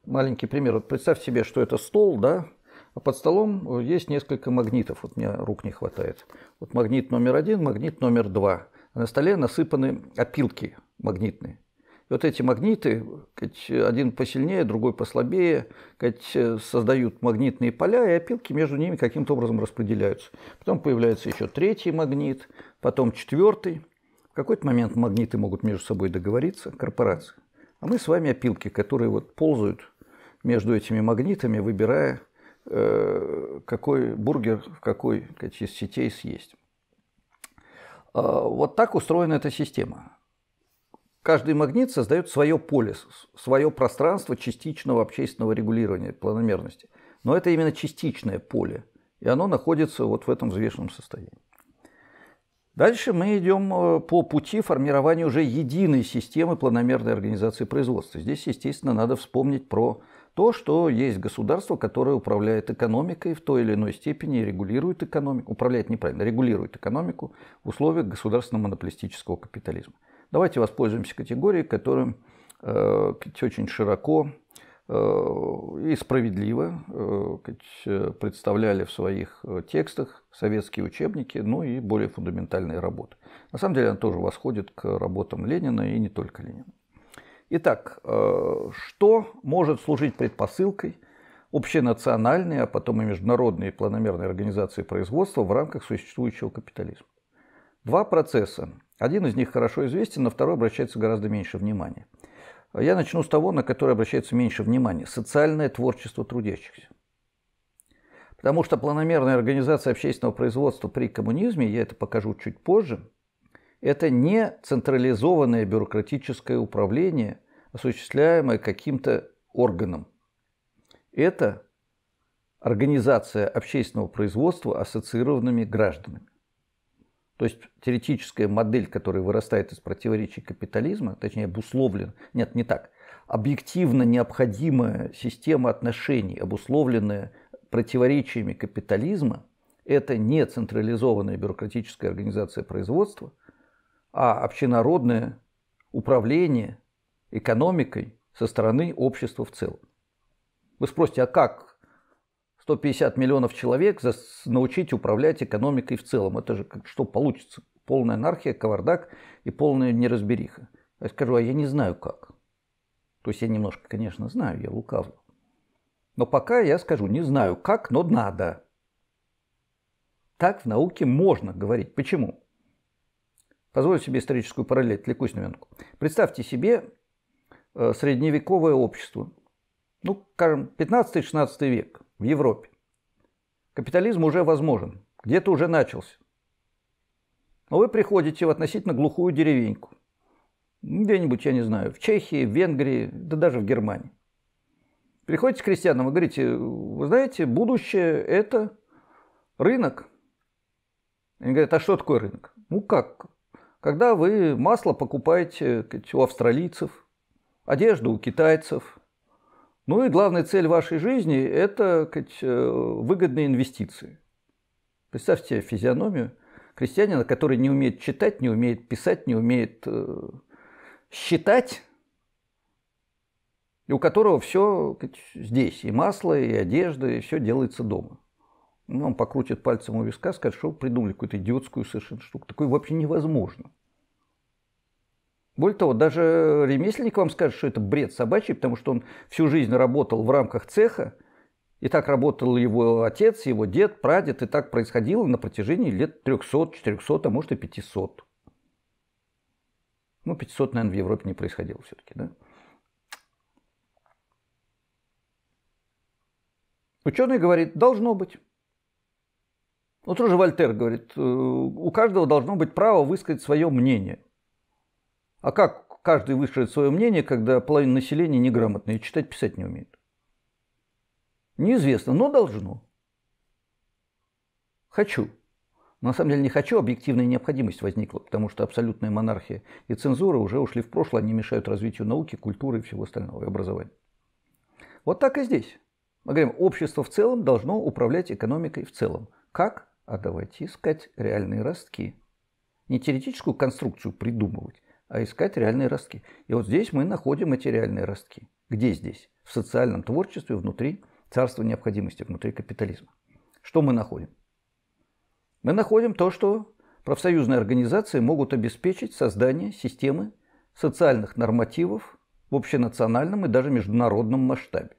маленький пример. Вот представь себе, что это стол, да, а под столом э, есть несколько магнитов. Вот мне рук не хватает. Вот магнит номер один, магнит номер два. А на столе насыпаны опилки магнитные вот эти магниты, один посильнее, другой послабее, э, создают магнитные поля, и опилки между ними каким-то образом распределяются. Потом появляется еще третий магнит, потом четвертый. В какой-то момент магниты могут между собой договориться, корпорации. А мы с вами опилки, которые вот ползают между этими магнитами, выбирая, э, какой бургер в какой из сетей съесть. А, вот так устроена эта система. Каждый магнит создает свое поле, свое пространство частичного общественного регулирования планомерности. Но это именно частичное поле, и оно находится вот в этом взвешенном состоянии. Дальше мы идем э, по пути формирования уже единой системы планомерной организации производства. Здесь, естественно, надо вспомнить про то, что есть государство, которое управляет экономикой в той или иной степени, регулирует экономику, управляет неправильно, регулирует экономику в условиях государственного монополистического капитализма. Давайте воспользуемся категорией, которым э, очень широко э, и справедливо э, представляли в своих текстах советские учебники, ну и более фундаментальные работы. На самом деле она тоже восходит к работам Ленина и не только Ленина. Итак, что может служить предпосылкой общенациональной, а потом и международной и планомерной организации производства в рамках существующего капитализма? Два процесса один из них хорошо известен, на второй обращается гораздо меньше внимания. Я начну с того, на который обращается меньше внимания. Социальное творчество трудящихся. Потому что планомерная организация общественного производства при коммунизме, я это покажу чуть позже, это не централизованное бюрократическое управление, осуществляемое каким-то органом. Это организация общественного производства ассоциированными гражданами. То есть теоретическая модель, которая вырастает из противоречий капитализма, точнее обусловлена, нет, не так, объективно необходимая система отношений, обусловленная противоречиями капитализма, это не централизованная бюрократическая организация производства, а общенародное управление экономикой со стороны общества в целом. Вы спросите, а как 150 миллионов человек научить управлять экономикой в целом. Это же как, что получится? Полная анархия, кавардак и полная неразбериха. Я скажу, а я не знаю как. То есть я немножко, конечно, знаю, я лукавлю. Но пока я скажу, не знаю как, но надо. Так в науке можно говорить. Почему? Позволю себе историческую параллель, отвлекусь на минутку. Представьте себе э, средневековое общество. Ну, скажем, 15-16 век в Европе. Капитализм уже возможен, где-то уже начался. Но вы приходите в относительно глухую деревеньку. Где-нибудь, я не знаю, в Чехии, в Венгрии, да даже в Германии. Приходите к крестьянам и говорите, вы знаете, будущее – это рынок. Они говорят, а что такое рынок? Ну как? Когда вы масло покупаете у австралийцев, одежду у китайцев, ну и главная цель вашей жизни – это как, э, выгодные инвестиции. Представьте себе физиономию крестьянина, который не умеет читать, не умеет писать, не умеет э, считать, и у которого все как, здесь, и масло, и одежда, и все делается дома. Ну, он покрутит пальцем у виска, скажет, что придумали какую-то идиотскую совершенно штуку. Такое вообще невозможно. Более того, даже ремесленник вам скажет, что это бред собачий, потому что он всю жизнь работал в рамках цеха, и так работал его отец, его дед, прадед, и так происходило на протяжении лет 300, 400, а может и 500. Ну, 500, наверное, в Европе не происходило все-таки, да? Ученый говорит, должно быть. Вот тоже Вольтер говорит, у каждого должно быть право высказать свое мнение. А как каждый выскажет свое мнение, когда половина населения неграмотная и читать, писать не умеет? Неизвестно, но должно. Хочу. на самом деле не хочу, объективная необходимость возникла, потому что абсолютная монархия и цензура уже ушли в прошлое, они мешают развитию науки, культуры и всего остального, и образования. Вот так и здесь. Мы говорим, общество в целом должно управлять экономикой в целом. Как? А давайте искать реальные ростки. Не теоретическую конструкцию придумывать, а искать реальные ростки. И вот здесь мы находим эти реальные ростки. Где здесь? В социальном творчестве внутри царства необходимости, внутри капитализма. Что мы находим? Мы находим то, что профсоюзные организации могут обеспечить создание системы социальных нормативов в общенациональном и даже международном масштабе.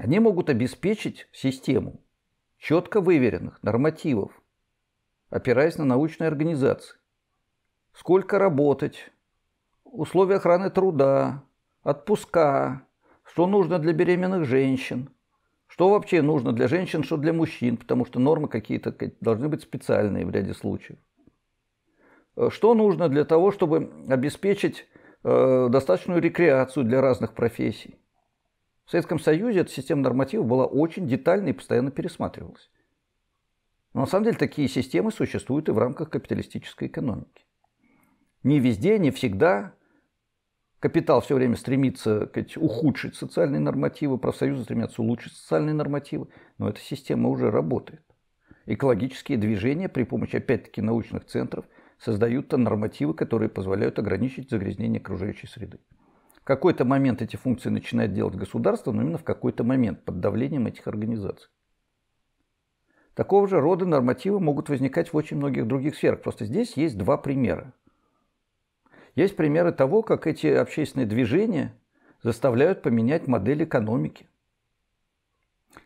Они могут обеспечить систему четко выверенных нормативов, опираясь на научные организации, сколько работать, условия охраны труда, отпуска, что нужно для беременных женщин, что вообще нужно для женщин, что для мужчин, потому что нормы какие-то должны быть специальные в ряде случаев. Э, что нужно для того, чтобы обеспечить э, достаточную рекреацию для разных профессий. В Советском Союзе эта система нормативов была очень детальной и постоянно пересматривалась. Но на самом деле такие системы существуют и в рамках капиталистической экономики не везде, не всегда. Капитал все время стремится сказать, ухудшить социальные нормативы, профсоюзы стремятся улучшить социальные нормативы, но эта система уже работает. Экологические движения при помощи, опять-таки, научных центров создают нормативы, которые позволяют ограничить загрязнение окружающей среды. В какой-то момент эти функции начинает делать государство, но именно в какой-то момент под давлением этих организаций. Такого же рода нормативы могут возникать в очень многих других сферах. Просто здесь есть два примера. Есть примеры того, как эти общественные движения заставляют поменять модель экономики.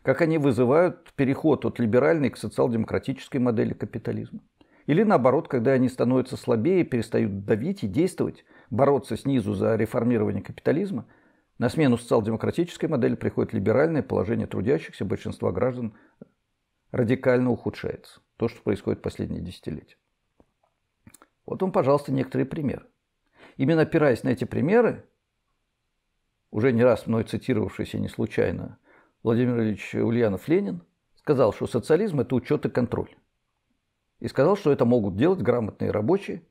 Как они вызывают переход от либеральной к социал-демократической модели капитализма. Или наоборот, когда они становятся слабее, перестают давить и действовать, бороться снизу за реформирование капитализма, на смену социал-демократической модели приходит либеральное положение трудящихся, большинства граждан радикально ухудшается. То, что происходит последние десятилетия. Вот вам, пожалуйста, некоторые примеры именно опираясь на эти примеры, уже не раз мной цитировавшийся не случайно, Владимир Ильич Ульянов Ленин сказал, что социализм – это учет и контроль. И сказал, что это могут делать грамотные рабочие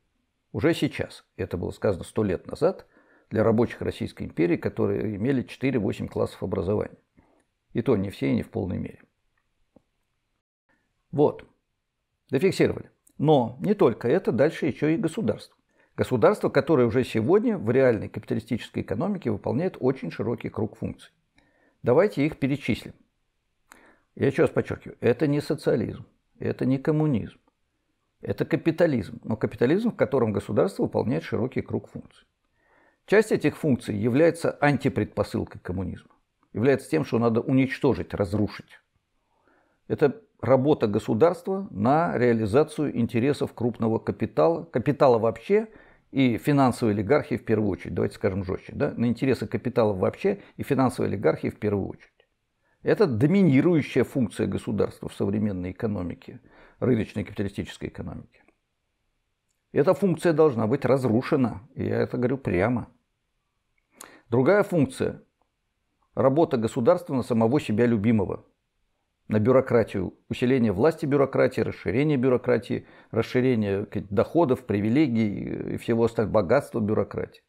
уже сейчас. Это было сказано сто лет назад для рабочих Российской империи, которые имели 4-8 классов образования. И то не все и не в полной мере. Вот. Зафиксировали. Но не только это, дальше еще и государство. Государство, которое уже сегодня в реальной капиталистической экономике выполняет очень широкий круг функций. Давайте их перечислим. Я еще раз подчеркиваю, это не социализм, это не коммунизм, это капитализм, но капитализм, в котором государство выполняет широкий круг функций. Часть этих функций является антипредпосылкой коммунизма, является тем, что надо уничтожить, разрушить. Это работа государства на реализацию интересов крупного капитала, капитала вообще и финансовой олигархии в первую очередь, давайте скажем жестче, да, на интересы капитала вообще и финансовой олигархии в первую очередь. Это доминирующая функция государства в современной экономике, рыночной капиталистической экономике. Эта функция должна быть разрушена, и я это говорю прямо. Другая функция – работа государства на самого себя любимого – на бюрократию, усиление власти бюрократии, расширение бюрократии, расширение доходов, привилегий и всего остального, богатства бюрократии.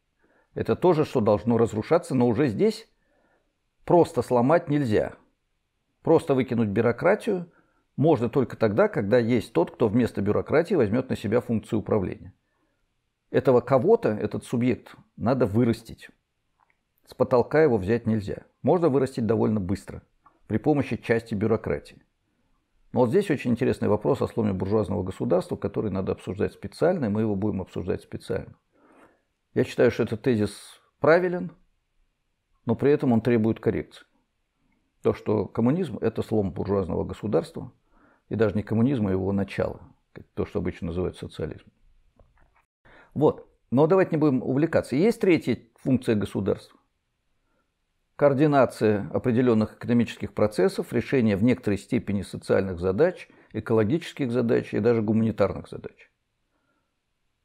Это тоже, что должно разрушаться, но уже здесь просто сломать нельзя. Просто выкинуть бюрократию можно только тогда, когда есть тот, кто вместо бюрократии возьмет на себя функцию управления. Этого кого-то, этот субъект, надо вырастить. С потолка его взять нельзя. Можно вырастить довольно быстро – при помощи части бюрократии. Но вот здесь очень интересный вопрос о сломе буржуазного государства, который надо обсуждать специально, и мы его будем обсуждать специально. Я считаю, что этот тезис правилен, но при этом он требует коррекции. То, что коммунизм – это слом буржуазного государства, и даже не коммунизма, а его начало, то, что обычно называют социализм. Вот. Но давайте не будем увлекаться. Есть третья функция государства координация определенных экономических процессов, решение в некоторой степени социальных задач, экологических задач и даже гуманитарных задач.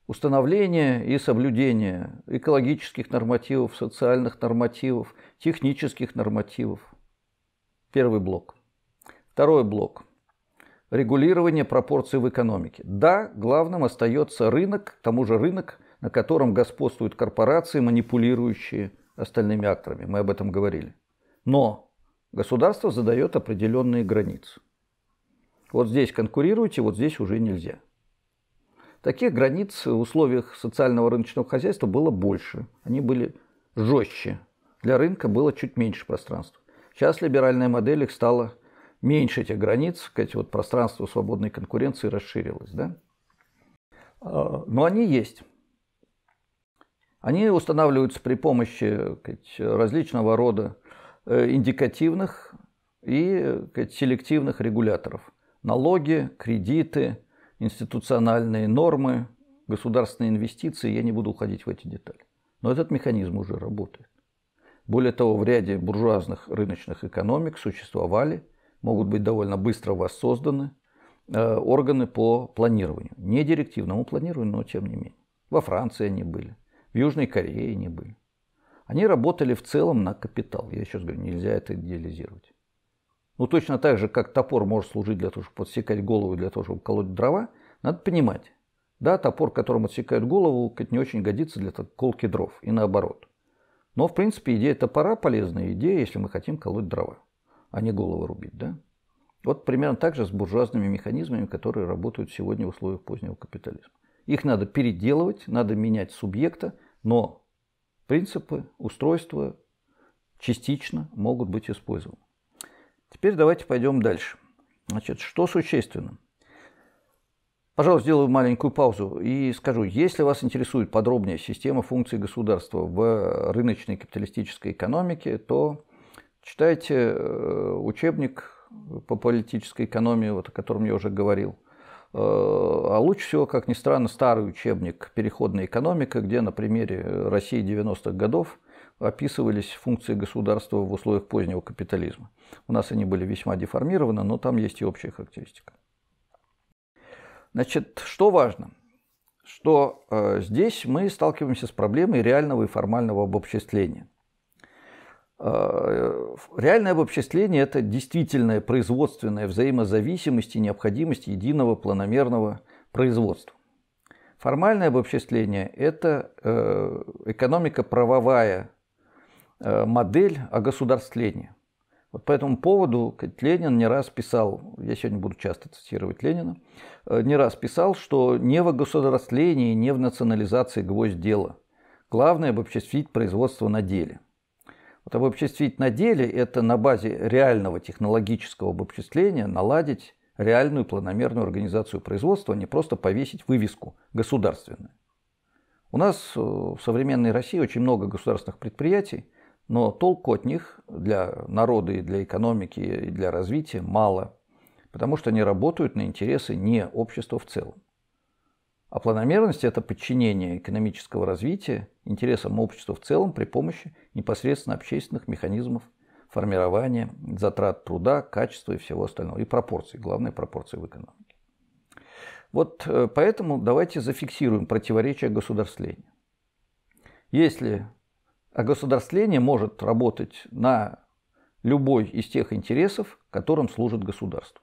Установление и соблюдение экологических нормативов, социальных нормативов, технических нормативов. Первый блок. Второй блок. Регулирование пропорций в экономике. Да, главным остается рынок, к тому же рынок, на котором господствуют корпорации, манипулирующие – остальными акторами. Мы об этом говорили. Но государство задает определенные границы. Вот здесь конкурируйте, вот здесь уже нельзя. Таких границ в условиях социального рыночного хозяйства было больше. Они были жестче. Для рынка было чуть меньше пространства. Сейчас либеральная модель их стала меньше этих границ, сказать, вот пространство свободной конкуренции расширилось. Да? А, но они есть. Они устанавливаются при помощи сказать, различного рода э, индикативных и сказать, селективных регуляторов. Налоги, кредиты, институциональные нормы, государственные инвестиции. Я не буду уходить в эти детали. Но этот механизм уже работает. Более того, в ряде буржуазных рыночных экономик существовали, могут быть довольно быстро воссозданы э, органы по планированию. Не директивному планированию, но тем не менее. Во Франции они были в Южной Корее не были. Они работали в целом на капитал. Я сейчас говорю, нельзя это идеализировать. Ну, точно так же, как топор может служить для того, чтобы подсекать голову, для того, чтобы колоть дрова, надо понимать, да, топор, которым отсекают голову, не очень годится для колки дров, и наоборот. Но, в принципе, идея топора – полезная идея, если мы хотим колоть дрова, а не головы рубить, да? Вот примерно так же с буржуазными механизмами, которые работают сегодня в условиях позднего капитализма. Их надо переделывать, надо менять субъекта, но принципы устройства частично могут быть использованы. Теперь давайте пойдем дальше. Значит, что существенно? Пожалуй, сделаю маленькую паузу и скажу, если вас интересует подробнее система функций государства в рыночной капиталистической экономике, то читайте э, учебник по политической экономии, вот, о котором я уже говорил – Э, а лучше всего, как ни странно, старый учебник «Переходная экономика», где на примере России 90-х годов описывались функции государства в условиях позднего капитализма. У нас они были весьма деформированы, но там есть и общая характеристика. Значит, что важно? Что э, здесь мы сталкиваемся с проблемой реального и формального обобществления – Э, э, реальное обобществление – это действительная производственная взаимозависимость и необходимость единого планомерного производства. Формальное обобществление – это э, экономика правовая модель огосударствления. Вот по этому поводу Ленин не раз писал, я сегодня буду часто цитировать Ленина, не раз писал, что не в государствлении, не в национализации гвоздь дела. Главное – обобществить производство на деле – вот обобществить на деле – это на базе реального технологического обобществления наладить реальную планомерную организацию производства, а не просто повесить вывеску государственную. У нас э, в современной России очень много государственных предприятий, но толку от них для народа и для экономики и для развития мало, потому что они работают на интересы не общества в целом. А планомерность – это подчинение экономического развития интересам общества в целом при помощи непосредственно общественных механизмов формирования затрат труда, качества и всего остального. И пропорций, главные пропорции в экономике. Вот э, поэтому давайте зафиксируем противоречие государствления. Если государствление может работать на любой из тех интересов, которым служит государство.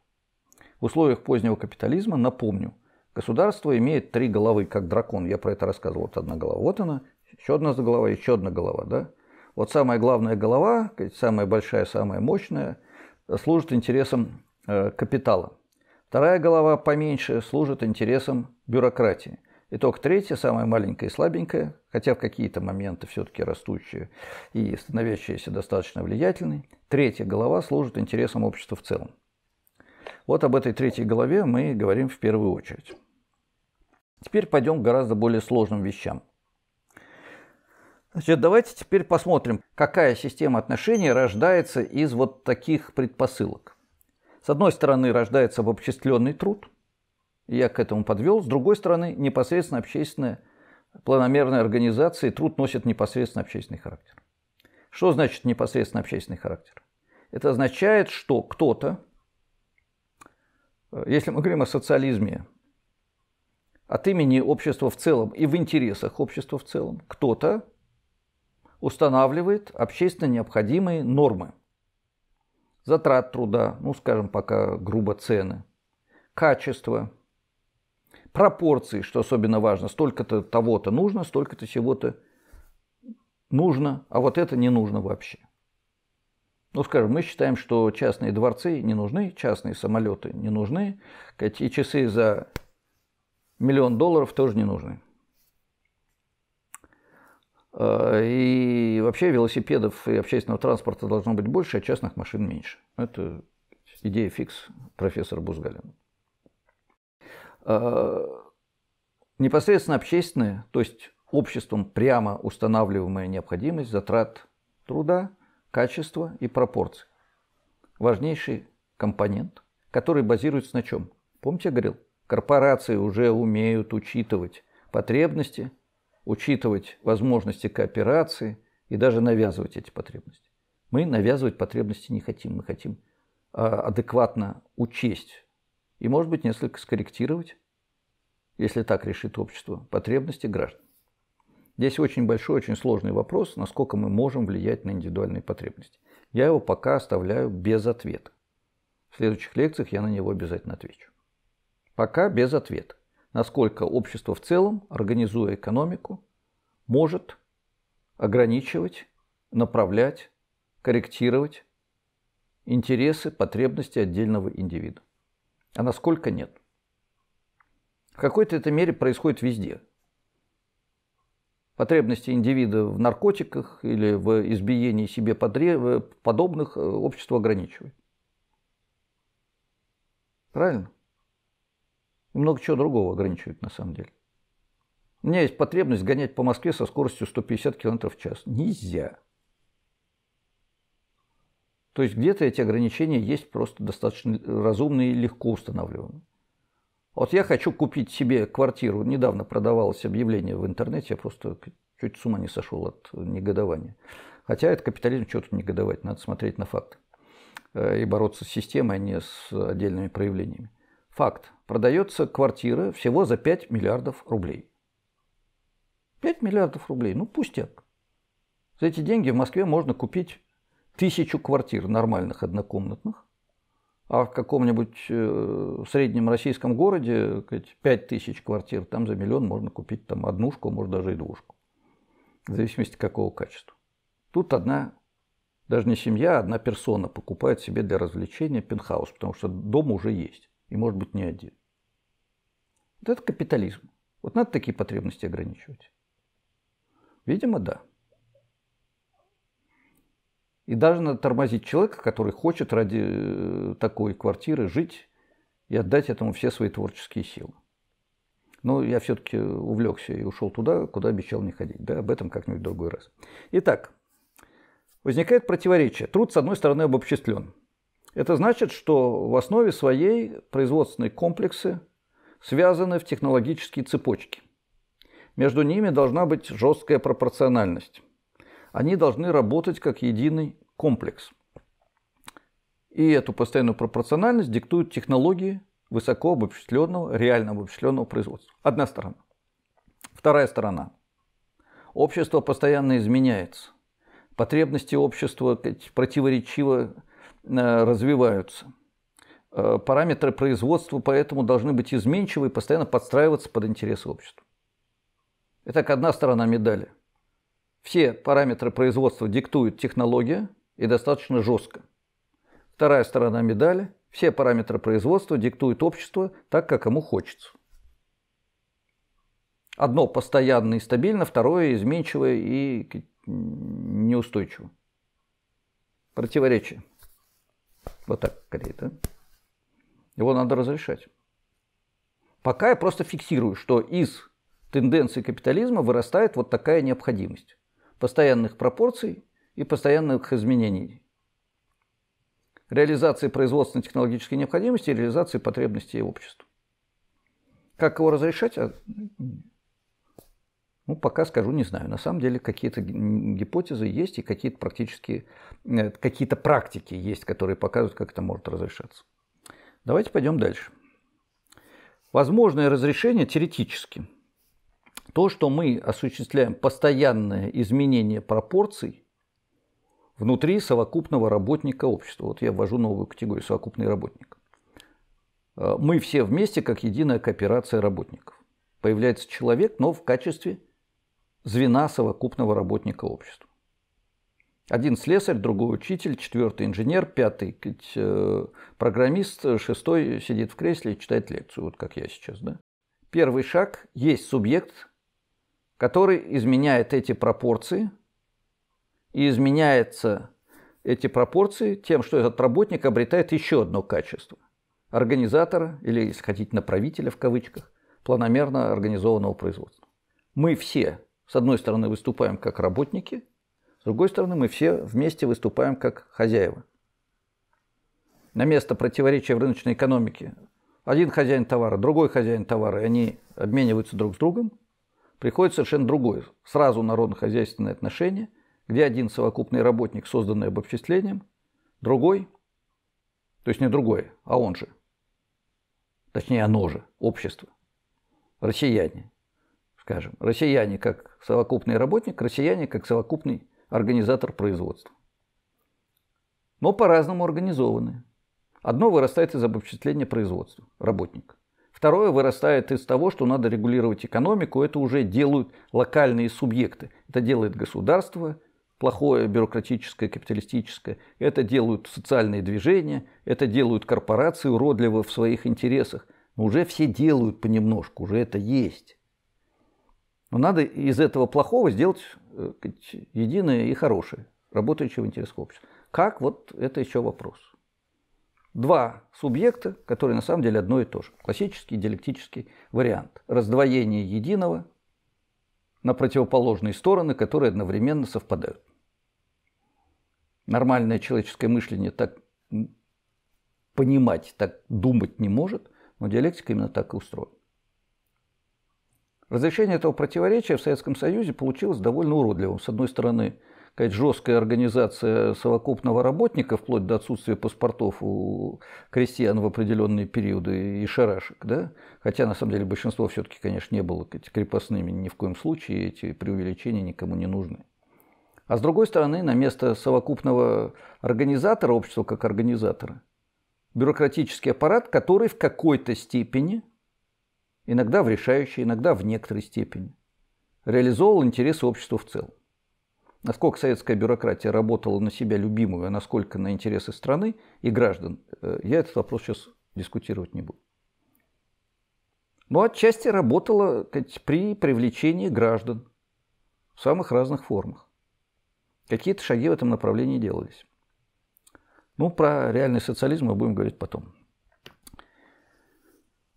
В условиях позднего капитализма, напомню, государство имеет три головы, как дракон. Я про это рассказывал. Вот одна голова, вот она, еще одна голова, еще одна голова. Да? Вот самая главная голова, самая большая, самая мощная, служит интересам э, капитала. Вторая голова поменьше служит интересам бюрократии. И только третья, самая маленькая и слабенькая, хотя в какие-то моменты все-таки растущая и становящаяся достаточно влиятельной, третья голова служит интересам общества в целом. Вот об этой третьей голове мы говорим в первую очередь. Теперь пойдем к гораздо более сложным вещам – Значит, давайте теперь посмотрим, какая система отношений рождается из вот таких предпосылок. С одной стороны, рождается обобществленный труд, я к этому подвел, с другой стороны, непосредственно общественная планомерная организация, и труд носит непосредственно общественный характер. Что значит непосредственно общественный характер? Это означает, что кто-то, э, если мы говорим о социализме, от имени общества в целом и в интересах общества в целом, кто-то устанавливает общественно необходимые нормы. Затрат труда, ну скажем пока грубо цены, качество, пропорции, что особенно важно, столько-то того-то нужно, столько-то чего-то нужно, а вот это не нужно вообще. Ну, скажем, мы считаем, что частные дворцы не нужны, частные самолеты не нужны, и часы за миллион долларов тоже не нужны. Э, и вообще велосипедов и общественного транспорта должно быть больше, а частных машин меньше. Это идея фикс профессора Бузгалина. Э, непосредственно общественная, то есть обществом прямо устанавливаемая необходимость затрат труда, качества и пропорций. Важнейший компонент, который базируется на чем? Помните, я говорил, корпорации уже умеют учитывать потребности – учитывать возможности кооперации и даже навязывать эти потребности. Мы навязывать потребности не хотим, мы хотим а, адекватно учесть и, может быть, несколько скорректировать, если так решит общество, потребности граждан. Здесь очень большой, очень сложный вопрос, насколько мы можем влиять на индивидуальные потребности. Я его пока оставляю без ответа. В следующих лекциях я на него обязательно отвечу. Пока без ответа насколько общество в целом, организуя экономику, может ограничивать, направлять, корректировать интересы, потребности отдельного индивида. А насколько нет. В какой-то этой мере происходит везде. Потребности индивида в наркотиках или в избиении себе э, подобных э, общество ограничивает. Правильно? И много чего другого ограничивает на самом деле. У меня есть потребность гонять по Москве со скоростью 150 км в час. Нельзя. То есть где-то эти ограничения есть просто достаточно разумные и легко устанавливаемые. Вот я хочу купить себе квартиру. Недавно продавалось объявление в интернете, я просто чуть с ума не сошел от негодования. Хотя это капитализм, что тут негодовать, надо смотреть на факты э, и бороться с системой, а не с отдельными проявлениями. Факт. Продается квартира всего за 5 миллиардов рублей. 5 миллиардов рублей. Ну, пустяк. За эти деньги в Москве можно купить тысячу квартир нормальных однокомнатных. А в каком-нибудь э, среднем российском городе 5 тысяч квартир, там за миллион можно купить там однушку, может даже и двушку. В зависимости какого качества. Тут одна, даже не семья, а одна персона покупает себе для развлечения пентхаус, потому что дом уже есть и, может быть, не один. Вот это капитализм. Вот надо такие потребности ограничивать. Видимо, да. И даже надо тормозить человека, который хочет ради э, такой квартиры жить и отдать этому все свои творческие силы. Но я все-таки увлекся и ушел туда, куда обещал не ходить. Да, об этом как-нибудь в другой раз. Итак, возникает противоречие. Труд, с одной стороны, обобществлен. Это значит, что в основе своей производственные комплексы связаны в технологические цепочки. Между ними должна быть жесткая пропорциональность. Они должны работать как единый комплекс. И эту постоянную пропорциональность диктуют технологии высоко обобщенного, реально обобщенного производства. Одна сторона. Вторая сторона. Общество постоянно изменяется. Потребности общества сказать, противоречиво Э, развиваются. Э, параметры производства поэтому должны быть изменчивы и постоянно подстраиваться под интересы общества. Это как одна сторона медали. Все параметры производства диктует технология и достаточно жестко. Вторая сторона медали – все параметры производства диктует общество так, как ему хочется. Одно постоянно и стабильно, второе изменчивое и неустойчиво. Противоречие. Вот так скорее, да? Его надо разрешать. Пока я просто фиксирую, что из тенденции капитализма вырастает вот такая необходимость постоянных пропорций и постоянных изменений. Реализации производственно-технологической необходимости и реализации потребностей общества. Как его разрешать? А, ну, пока скажу, не знаю. На самом деле какие-то гипотезы есть и какие-то практически э, какие-то практики есть, которые показывают, как это может разрешаться. Давайте пойдем дальше. Возможное разрешение теоретически. То, что мы осуществляем постоянное изменение пропорций внутри совокупного работника общества. Вот я ввожу новую категорию – совокупный работник. Э, мы все вместе как единая кооперация работников. Появляется человек, но в качестве звена совокупного работника общества. Один слесарь, другой учитель, четвертый инженер, пятый э, программист, шестой сидит в кресле и читает лекцию, вот как я сейчас. Да? Первый шаг – есть субъект, который изменяет эти пропорции, и изменяются эти пропорции тем, что этот работник обретает еще одно качество – организатора, или, если хотите, направителя в кавычках, планомерно организованного производства. Мы все с одной стороны, выступаем как работники, с другой стороны, мы все вместе выступаем как хозяева. На место противоречия в рыночной экономике один хозяин товара, другой хозяин товара, и они обмениваются друг с другом, приходит совершенно другой, сразу народно-хозяйственные отношения, где один совокупный работник, созданный обобществлением, другой, то есть не другой, а он же, точнее оно же, общество, россияне, скажем. Россияне как совокупный работник, россияне как совокупный организатор производства. Но по-разному организованы. Одно вырастает из обобщения производства, работника. Второе вырастает из того, что надо регулировать экономику. Это уже делают локальные субъекты. Это делает государство, плохое бюрократическое, капиталистическое. Это делают социальные движения. Это делают корпорации уродливо в своих интересах. Но уже все делают понемножку, уже это есть. Но надо из этого плохого сделать э, единое и хорошее, работающее в интересах общества. Как? Вот это еще вопрос. Два субъекта, которые на самом деле одно и то же. Классический диалектический вариант. Раздвоение единого на противоположные стороны, которые одновременно совпадают. Нормальное человеческое мышление так понимать, так думать не может, но диалектика именно так и устроена. Разрешение этого противоречия в Советском Союзе получилось довольно уродливым. С одной стороны, какая жесткая организация совокупного работника, вплоть до отсутствия паспортов у крестьян в определенные периоды и шарашек. Да? Хотя, на самом деле, большинство все-таки, конечно, не было крепостными ни в коем случае, эти преувеличения никому не нужны. А с другой стороны, на место совокупного организатора, общества как организатора, бюрократический аппарат, который в какой-то степени – иногда в решающей, иногда в некоторой степени. Реализовал интересы общества в целом. Насколько советская бюрократия работала на себя любимую, а насколько на интересы страны и граждан, э, я этот вопрос сейчас дискутировать не буду. Но отчасти работала при привлечении граждан в самых разных формах. Какие-то шаги в этом направлении делались. Ну, про реальный социализм мы будем говорить потом.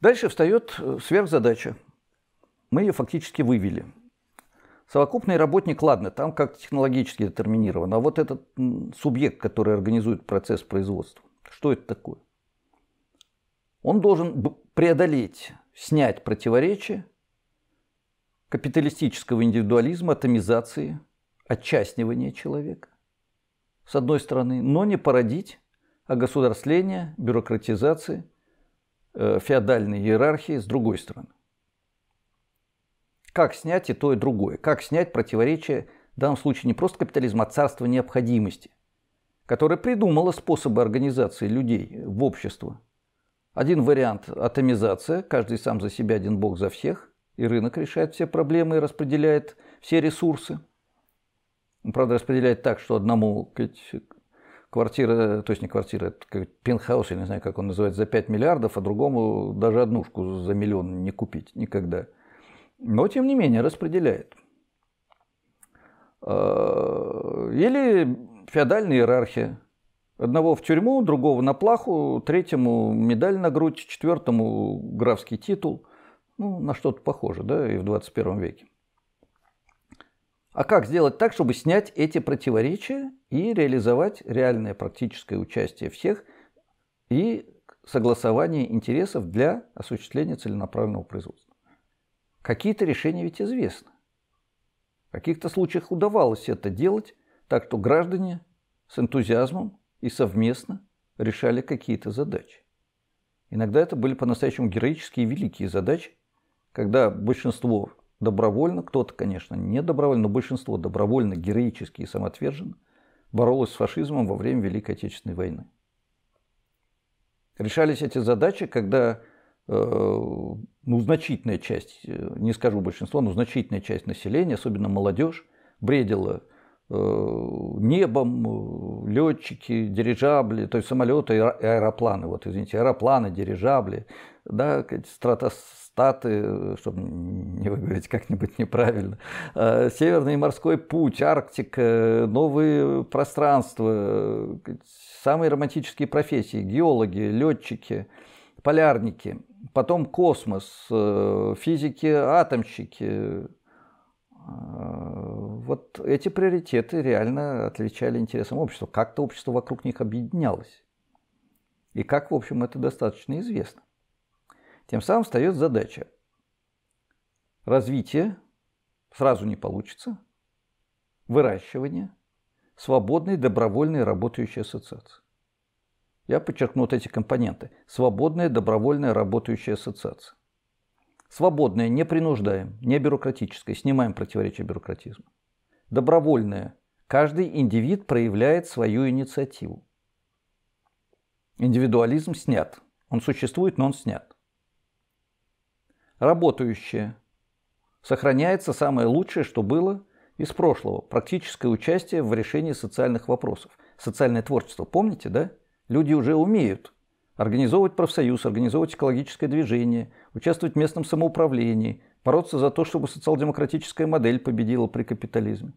Дальше встает э, сверхзадача. Мы ее фактически вывели. Совокупный работник, ладно, там как технологически детерминировано. А вот этот субъект, который организует процесс производства, что это такое? Он должен преодолеть, снять противоречия капиталистического индивидуализма, атомизации, отчастнивания человека, с одной стороны, но не породить огосударствление, бюрократизации – Э, феодальной иерархии с другой стороны. Как снять и то, и другое? Как снять противоречие, в данном случае не просто капитализма, а царства необходимости, которое придумало способы организации людей в общество. Один вариант – атомизация, каждый сам за себя, один бог за всех, и рынок решает все проблемы и распределяет все ресурсы. правда, распределяет так, что одному квартира, то есть не квартира, это пентхаус, я не знаю, как он называется, за 5 миллиардов, а другому даже однушку за миллион не купить никогда. Но, тем не менее, распределяет. А, или феодальная иерархия. Одного в тюрьму, другого на плаху, третьему медаль на грудь, четвертому графский титул. Ну, на что-то похоже, да, и в 21 веке. А как сделать так, чтобы снять эти противоречия и реализовать реальное практическое участие всех и согласование интересов для осуществления целенаправленного производства? Какие-то решения ведь известны. В каких-то случаях удавалось это делать, так что граждане с энтузиазмом и совместно решали какие-то задачи. Иногда это были по-настоящему героические и великие задачи, когда большинство добровольно, кто-то, конечно, не добровольно, но большинство добровольно, героически и самоотверженно боролось с фашизмом во время Великой Отечественной войны. Решались эти задачи, когда э, ну, значительная часть, э, не скажу большинство, но значительная часть населения, особенно молодежь, бредила э, небом, летчики, дирижабли, то есть самолеты, и аэропланы, вот извините, аэропланы, дирижабли, да, стратос, Штаты, э, чтобы не выговорить как-нибудь неправильно, э, Северный морской путь, Арктика, э, новые пространства, самые романтические профессии, геологи, летчики, полярники, потом космос, физики, атомщики. Вот эти приоритеты реально отличали интересам общества. Как-то общество вокруг них объединялось. И как, в общем, это достаточно известно. Тем самым встает задача. Развитие сразу не получится. Выращивание. Свободной, добровольной, работающей ассоциации. Я подчеркну вот эти компоненты. Свободная, добровольная, работающая ассоциация. Свободная, не принуждаем, не бюрократическая, снимаем противоречие бюрократизма. Добровольная, каждый индивид проявляет свою инициативу. Индивидуализм снят. Он существует, но он снят работающее. Сохраняется самое лучшее, что было из прошлого. Практическое участие в решении социальных вопросов. Социальное творчество, помните, да? Люди уже умеют организовывать профсоюз, организовывать экологическое движение, участвовать в местном самоуправлении, бороться за то, чтобы социал-демократическая модель победила при капитализме.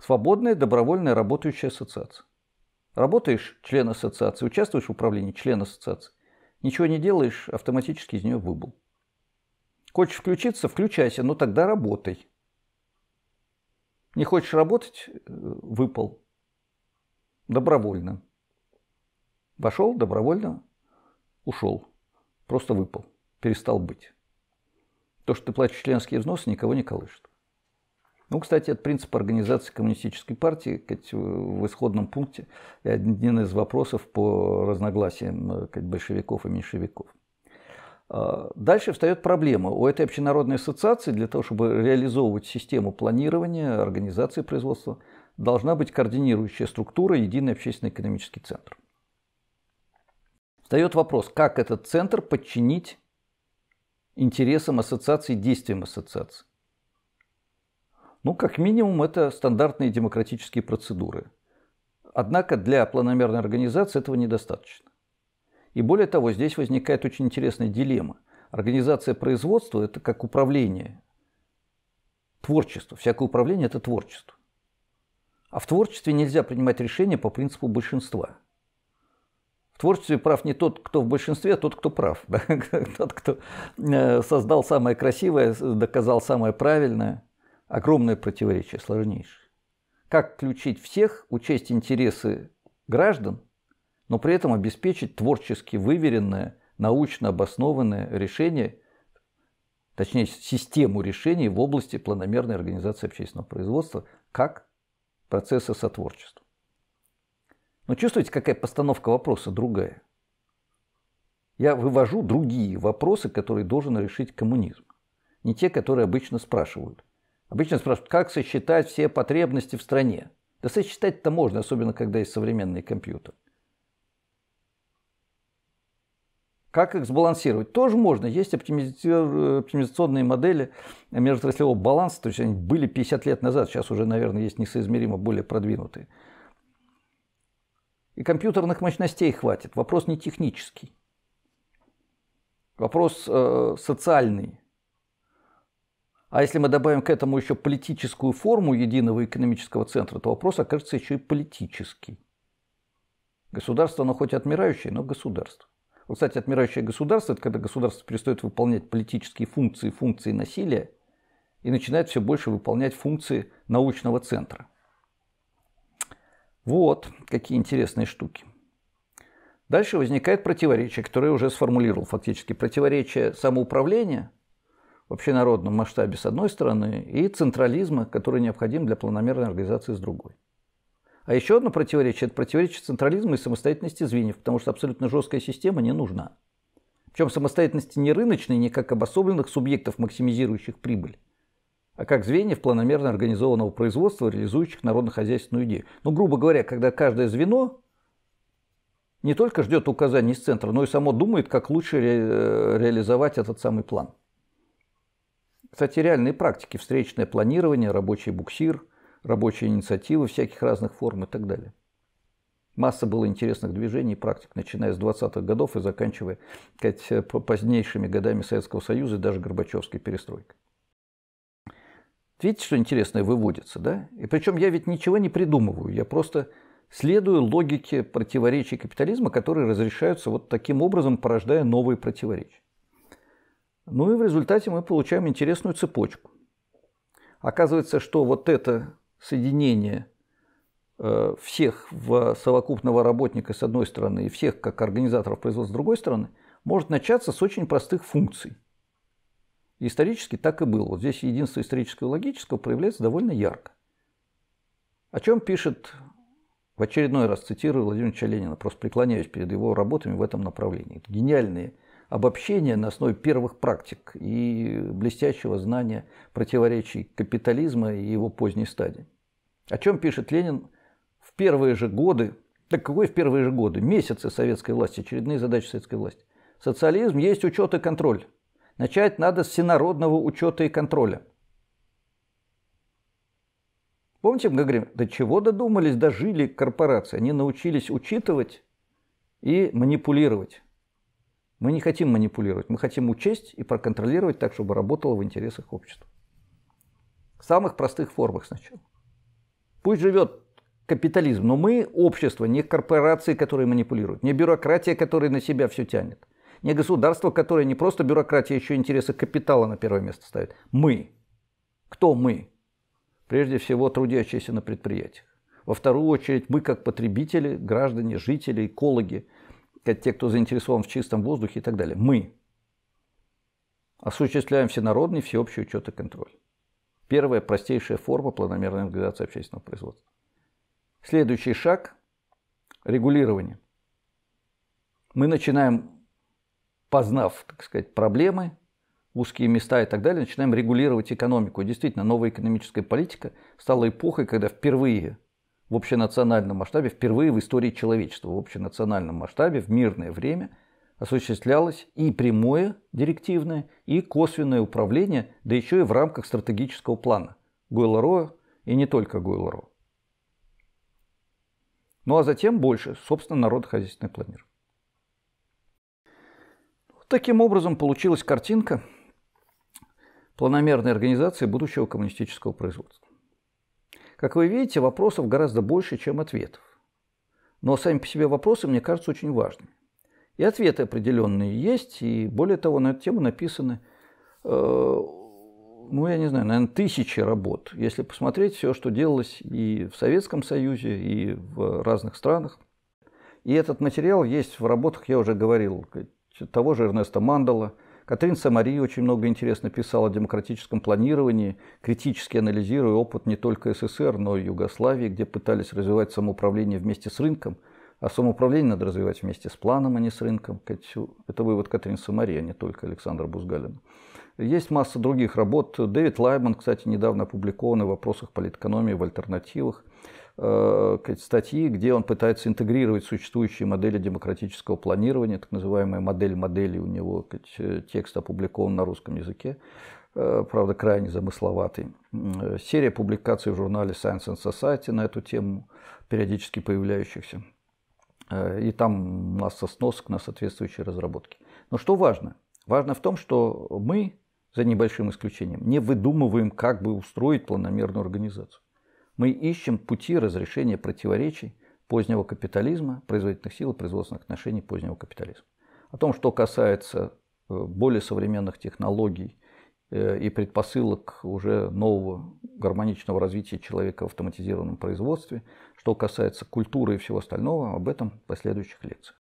Свободная добровольная работающая ассоциация. Работаешь член ассоциации, участвуешь в управлении член ассоциации. Ничего не делаешь, автоматически из нее выбыл. Хочешь включиться, включайся, но ну тогда работай. Не хочешь работать, э, выпал. Добровольно. Вошел, добровольно ушел. Просто выпал. Перестал быть. То, что ты платишь членские взносы, никого не колышет. Ну, кстати, это принцип организации коммунистической партии в исходном пункте один из вопросов по разногласиям э, большевиков и меньшевиков. А, дальше встает проблема. У этой общенародной ассоциации для того, чтобы реализовывать систему планирования, организации производства, должна быть координирующая структура, единый общественно экономический центр. Встает вопрос, как этот центр подчинить интересам ассоциации, действиям ассоциации. Ну, как минимум, это стандартные демократические процедуры. Однако для планомерной организации этого недостаточно. И более того, здесь возникает очень интересная дилемма. Организация производства – это как управление. Творчество. Всякое управление – это творчество. А в творчестве нельзя принимать решения по принципу большинства. В творчестве прав не тот, кто в большинстве, а тот, кто прав. Тот, кто э, создал самое красивое, доказал самое правильное – огромное противоречие, сложнейшее. Как включить всех, учесть интересы граждан, но при этом обеспечить творчески выверенное, научно обоснованное решение, точнее систему решений в области планомерной организации общественного производства как процесса сотворчества. Но чувствуете, какая постановка вопроса другая? Я вывожу другие вопросы, которые должен решить коммунизм, не те, которые обычно спрашивают. Обычно спрашивают, как сосчитать все потребности в стране. Да сосчитать-то можно, особенно когда есть современный компьютер. Как их сбалансировать? Тоже можно. Есть оптимизационные модели межотраслевого баланса. То есть они были 50 лет назад. Сейчас уже, наверное, есть несоизмеримо более продвинутые. И компьютерных мощностей хватит. Вопрос не технический. Вопрос э, социальный. А если мы добавим к этому еще политическую форму единого экономического центра, то вопрос окажется еще и политический. Государство, оно хоть отмирающее, но государство. Вот, кстати, отмирающее государство – это когда государство перестает выполнять политические функции, функции насилия, и начинает все больше выполнять функции научного центра. Вот какие интересные штуки. Дальше возникает противоречие, которое я уже сформулировал фактически. Противоречие самоуправления – общенародном масштабе с одной стороны и централизма, который необходим для планомерной организации с другой. А еще одно противоречие – это противоречие централизма и самостоятельности звеньев, потому что абсолютно жесткая система не нужна. Причем самостоятельности не рыночной, не как обособленных субъектов, максимизирующих прибыль, а как звеньев планомерно организованного производства, реализующих народно-хозяйственную идею. Ну, грубо говоря, когда каждое звено не только ждет указаний из центра, но и само думает, как лучше ре э, реализовать этот самый план. Кстати, реальные практики, встречное планирование, рабочий буксир, рабочие инициативы всяких разных форм и так далее. Масса было интересных движений и практик, начиная с 20-х годов и заканчивая сказать, э, позднейшими годами Советского Союза и даже Горбачевской перестройкой. Видите, что интересное выводится, да? И причем я ведь ничего не придумываю, я просто следую логике противоречий капитализма, которые разрешаются вот таким образом, порождая новые противоречия. Ну и в результате мы получаем интересную цепочку. Оказывается, что вот это соединение э, всех в совокупного работника с одной стороны и всех как организаторов производства с другой стороны может начаться с очень простых функций. исторически так и было. Вот здесь единство исторического и логического проявляется довольно ярко. О чем пишет, в очередной раз цитирую Владимира Ленина, просто преклоняюсь перед его работами в этом направлении. Это гениальные Обобщение на основе первых практик и блестящего знания противоречий капитализма и его поздней стадии. О чем пишет Ленин в первые же годы, так какой в первые же годы, месяцы советской власти, очередные задачи советской власти. Социализм есть учет и контроль. Начать надо с всенародного учета и контроля. Помните, мы говорим, до чего додумались, дожили корпорации. Они научились учитывать и манипулировать. Мы не хотим манипулировать, мы хотим учесть и проконтролировать так, чтобы работало в интересах общества. В самых простых формах сначала. Пусть живет капитализм, но мы общество, не корпорации, которые манипулируют, не бюрократия, которая на себя все тянет, не государство, которое не просто бюрократия, а еще интересы капитала на первое место ставит. Мы. Кто мы? Прежде всего, трудящиеся на предприятиях. Во вторую очередь, мы как потребители, граждане, жители, экологи – те, кто заинтересован в чистом воздухе и так далее. Мы осуществляем всенародный всеобщий учет и контроль. Первая простейшая форма планомерной организации общественного производства. Следующий шаг – регулирование. Мы начинаем, познав, так сказать, проблемы, узкие места и так далее, начинаем регулировать экономику. И Действительно, новая экономическая политика стала эпохой, когда впервые – в общенациональном масштабе, впервые в истории человечества, в общенациональном масштабе, в мирное время осуществлялось и прямое директивное, и косвенное управление, да еще и в рамках стратегического плана Гойлароа и не только Гойлароа. Ну а затем больше, собственно, народохозяйственный планер. Таким образом получилась картинка планомерной организации будущего коммунистического производства. Как вы видите, вопросов гораздо больше, чем ответов. Но сами по себе вопросы, мне кажется, очень важными. И ответы определенные есть, и более того, на эту тему написаны, э, ну, я не знаю, наверное, тысячи работ. Если посмотреть все, что делалось и в Советском Союзе, и в разных странах. И этот материал есть в работах, я уже говорил, того же Эрнеста Мандела – Катрин Самари очень много интересно писала о демократическом планировании, критически анализируя опыт не только СССР, но и Югославии, где пытались развивать самоуправление вместе с рынком, а самоуправление надо развивать вместе с планом, а не с рынком. Это вывод Катрин Самари, а не только Александра Бузгалина. Есть масса других работ. Дэвид Лайман, кстати, недавно опубликованный в «Вопросах политэкономии в альтернативах». Э, статьи, где он пытается интегрировать существующие модели демократического планирования, так называемая модель моделей у него, э, текст опубликован на русском языке, э, правда, крайне замысловатый. Серия публикаций в журнале Science and Society на эту тему, периодически появляющихся. И там масса сносок на соответствующие разработки. Но что важно? Важно в том, что мы, за небольшим исключением, не выдумываем, как бы устроить планомерную организацию. Мы ищем пути разрешения противоречий позднего капитализма, производительных сил и производственных отношений позднего капитализма. О том, что касается э, более современных технологий э, и предпосылок уже нового гармоничного развития человека в автоматизированном производстве, что касается культуры и всего остального, об этом в последующих лекциях.